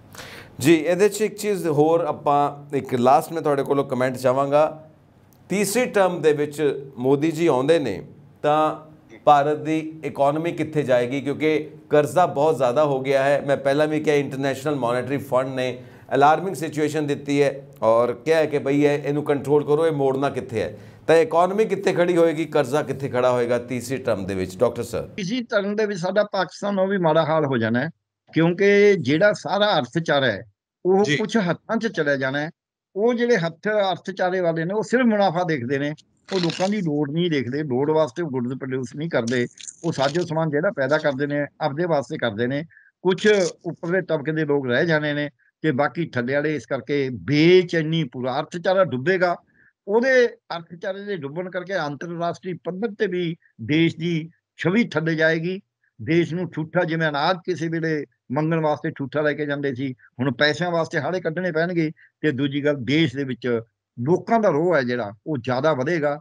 ਜੀ ਇਹਦੇ 'ਚ ਇੱਕ ਚੀਜ਼ ਹੋਰ ਆਪਾਂ ਇੱਕ ਲਾਸਟ ਮੈਂ ਤੁਹਾਡੇ ਕੋਲੋਂ ਕਮੈਂਟ ਚਾਹਾਂਗਾ ਤੀਸਰੀ ਟਰਮ ਦੇ ਵਿੱਚ ਮੋਦੀ ਜੀ ਆਉਂਦੇ ਨੇ ਤਾਂ ਭਾਰਤ ਦੀ ਇਕਨੋਮੀ ਕਿੱਥੇ ਜਾਏਗੀ ਕਿਉਂਕਿ ਕਰਜ਼ਾ ਬਹੁਤ ਜ਼ਿਆਦਾ ਹੋ ਗਿਆ ਹੈ ਮੈਂ ਪਹਿਲਾਂ ਵੀ ਕਿਹਾ ਇੰਟਰਨੈਸ਼ਨਲ ਮੋਨੇਟਰੀ ਫੰਡ ਨੇ ਅਲਾਰਮਿੰਗ ਸਿਚੁਏਸ਼ਨ ਦਿੱਤੀ ਹੈ ਔਰ ਕਿਹਾ ਹੈ ਕਿ ਭਈ ਇਹ ਇਹਨੂੰ ਕੰਟਰੋਲ ਕਰੋ ਇਹ ਮੋੜਨਾ ਕਿੱਥੇ ਹੈ ਤਾਂ ਇਕਨੋਮੀ ਕਿੱਥੇ ਖੜੀ ਹੋਏਗੀ ਕਰਜ਼ਾ ਕਿੱਥੇ ਖੜਾ ਹੋਏਗਾ ਤੀਸਰੀ ਟਰਮ ਦੇ ਵਿੱਚ ਡਾਕਟਰ ਸਰ ਇਸੇ ਟਰਮ ਦੇ ਵਿੱਚ ਸਾਡਾ ਪਾਕਿਸਤਾਨ ਉਹ ਵੀ ਮਾੜਾ ਹਾਲ ਹੋ ਜਾਣਾ ਹੈ ਕਿਉਂਕਿ ਜਿਹੜਾ ਸਾਰਾ ਅਰਥਚਾਰਾ ਹੈ ਉਹ ਕੁਝ ਹੱਥਾਂ 'ਚ ਚਲੇ ਜਾਣਾ ਹੈ ਉਹ ਜਿਹੜੇ ਹੱਥ ਅਰਥਚਾਰੇ ਵਾਲੇ ਨੇ ਉਹ ਸਿਰਫ ਮੁਨਾਫਾ ਦੇਖਦੇ ਨੇ ਉਹ ਲੋਕਾਂ ਦੀ ਲੋੜ ਨਹੀਂ ਦੇਖਦੇ ਲੋੜ ਵਾਸਤੇ ਗੁੱਡਸ ਪ੍ਰੋਡਿਊਸ ਨਹੀਂ ਕਰਦੇ ਉਹ ਸਾਜੋ ਸਮਾਨ ਜਿਹੜਾ ਪੈਦਾ ਕਰਦੇ ਨੇ ਆਪਦੇ ਵਾਸਤੇ ਕਰਦੇ ਨੇ ਕੁਝ ਉੱਪਰਲੇ ਤਬਕੇ ਦੇ ਲੋਕ ਰਹਿ ਜਾਣੇ ਨੇ ਤੇ ਬਾਕੀ ਥੱਲੇ ਵਾਲੇ ਇਸ ਕਰਕੇ ਬੇਚੈਨੀ ਪੂਰਾ ਅਰਥਚਾਰਾ ਡੁੱਬੇਗਾ ਉਹਦੇ ਅਰਥਚਾਰੇ ਦੇ ਡੁੱਬਣ ਕਰਕੇ ਅੰਤਰਰਾਸ਼ਟਰੀ ਪੱਧਰ ਤੇ ਵੀ ਦੇਸ਼ ਦੀ ਛਵੀ ਥੱਲੇ ਜਾਏਗੀ ਦੇਸ਼ ਨੂੰ ਠੂਠਾ ਜਿਵੇਂ ਅਨਾਜ ਕਿਸੇ ਵੇਲੇ ਮੰਗਣ ਵਾਸਤੇ ਠੂਠਾ ਲੈ ਕੇ ਜਾਂਦੇ ਸੀ ਹੁਣ ਪੈਸਿਆਂ ਵਾਸਤੇ ਹਾੜੇ ਕੱਢਣੇ ਪੈਣਗੇ ਤੇ ਦੂਜੀ ਗੱਲ ਦੇਸ਼ ਦੇ ਵਿੱਚ ਲੋਕਾਂ ਦਾ ਰੋਹ ਹੈ ਜਿਹੜਾ ਉਹ ਜ਼ਿਆਦਾ ਵਧੇਗਾ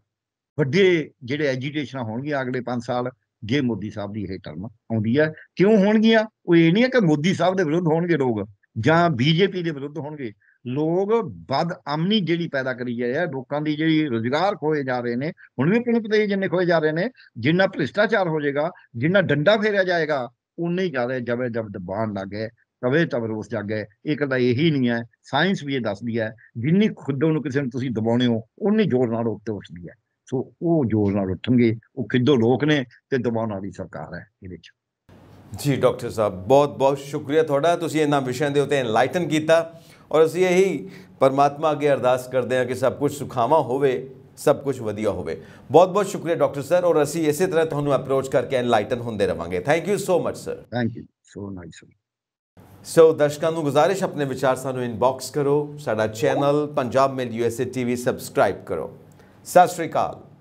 ਵੱਡੇ ਜਿਹੜੇ ਐਜੀਟੇਸ਼ਨਾਂ ਹੋਣਗੀਆਂ ਅਗਲੇ 5 ਸਾਲ ਜੇ ਮੋਦੀ ਸਾਹਿਬ ਦੀ ਇਹ ਟਰਮ ਆਉਂਦੀ ਹੈ ਕਿਉਂ ਹੋਣਗੀਆਂ ਉਹ ਇਹ ਨਹੀਂ ਹੈ ਕਿ ਮੋਦੀ ਸਾਹਿਬ ਦੇ ਵਿਰੁੱਧ ਹੋਣਗੇ ਲੋਕ ਜਾਂ ਬੀਜੇਪੀ ਦੇ ਵਿਰੁੱਧ ਹੋਣਗੇ ਲੋਕ ਬਦ ਅਮਨੀ ਜਿਹੜੀ ਪੈਦਾ ਕਰੀ ਜਾ ਰਿਹਾ ਲੋਕਾਂ ਦੀ ਜਿਹੜੀ ਰੋਜ਼ਗਾਰ ਖੋਏ ਜਾ ਰਹੇ ਨੇ ਹੁਣ ਵੀ ਪਿੰਡ ਪਤੇ ਜਿੰਨੇ ਖੋਏ ਜਾ ਰਹੇ ਨੇ ਜਿੰਨਾ ਭ੍ਰਿਸ਼ਟਾਚਾਰ ਹੋ ਜਾਏਗਾ ਜਿੰਨਾ ਡੰਡਾ ਫੇਰਿਆ ਜਾਏਗਾ ਉਨੇ ਹੀ ਜ਼ਿਆਦਾ ਜਬਰ ਜਬ ਦਬਾਨ ਲੱਗੇ ਤਵੇ ਤਵਰੋਸ ਜਾਗੇ ਇਹ ਤਾਂ ਇਹੀ ਨਹੀਂ ਹੈ ਸਾਇੰਸ ਵੀ ਇਹ ਦੱਸਦੀ ਹੈ ਜਿੰਨੀ ਖੁਦ ਨੂੰ ਕਿਸੇ ਨੂੰ ਤੁਸੀਂ ਦਬਾਉਣੇ ਹੋ ਉਨੀ ਜ਼ੋਰ ਨਾਲ ਉੱਤੇ ਉੱਠਦੀ ਹੈ ਸੋ ਉਹ ਜ਼ੋਰ ਨਾਲ ਉੱਠਣਗੇ ਉਹ ਕਿੱਦੋਂ ਲੋਕ ਨੇ ਤੇ ਦਬਾਉਣ ਵਾਲੀ ਸਰਕਾਰ ਹੈ ਇਹਦੇ ਵਿੱਚ ਜੀ ਡਾਕਟਰ ਸਾਹਿਬ ਬਹੁਤ ਬਹੁਤ ਸ਼ੁਕਰੀਆ ਤੁਹਾਡਾ ਤੁਸੀਂ ਇਹਨਾਂ ਵਿਸ਼ਿਆਂ ਦੇ ਉੱਤੇ ਇਨਲਾਈਟਨ ਕੀਤਾ ਔਰ ਅਸੀਂ ਇਹੀ ਪਰਮਾਤਮਾ ਅਗੇ ਅਰਦਾਸ ਕਰਦੇ ਹਾਂ ਕਿ ਸਭ ਕੁਝ ਸੁਖਾਵਾ ਹੋਵੇ ਸਭ ਕੁਝ ਵਧੀਆ ਹੋਵੇ ਬਹੁਤ ਬਹੁਤ ਸ਼ੁਕਰੀਆ ਡਾਕਟਰ ਸਰ ਔਰ ਅਸੀਂ ਇਸੇ ਤਰ੍ਹਾਂ ਤੁਹਾਨੂੰ ਅਪਰੋਚ ਕਰਕੇ ਐਨਲਾਈਟਨ ਹੁੰਦੇ ਰਵਾਂਗੇ thank you so much sir thank you so nice so ਦਰਸ਼ਕਾਂ ਨੂੰ ਗੁਜ਼ਾਰਿਸ਼ ਆਪਣੇ ਵਿਚਾਰ ਸਾਨੂੰ ਇਨਬਾਕਸ ਕਰੋ ਸਾਡਾ channel Punjab Mail USA TV subscribe ਕਰੋ ਸਤਿ ਸ਼੍ਰੀ ਅਕਾਲ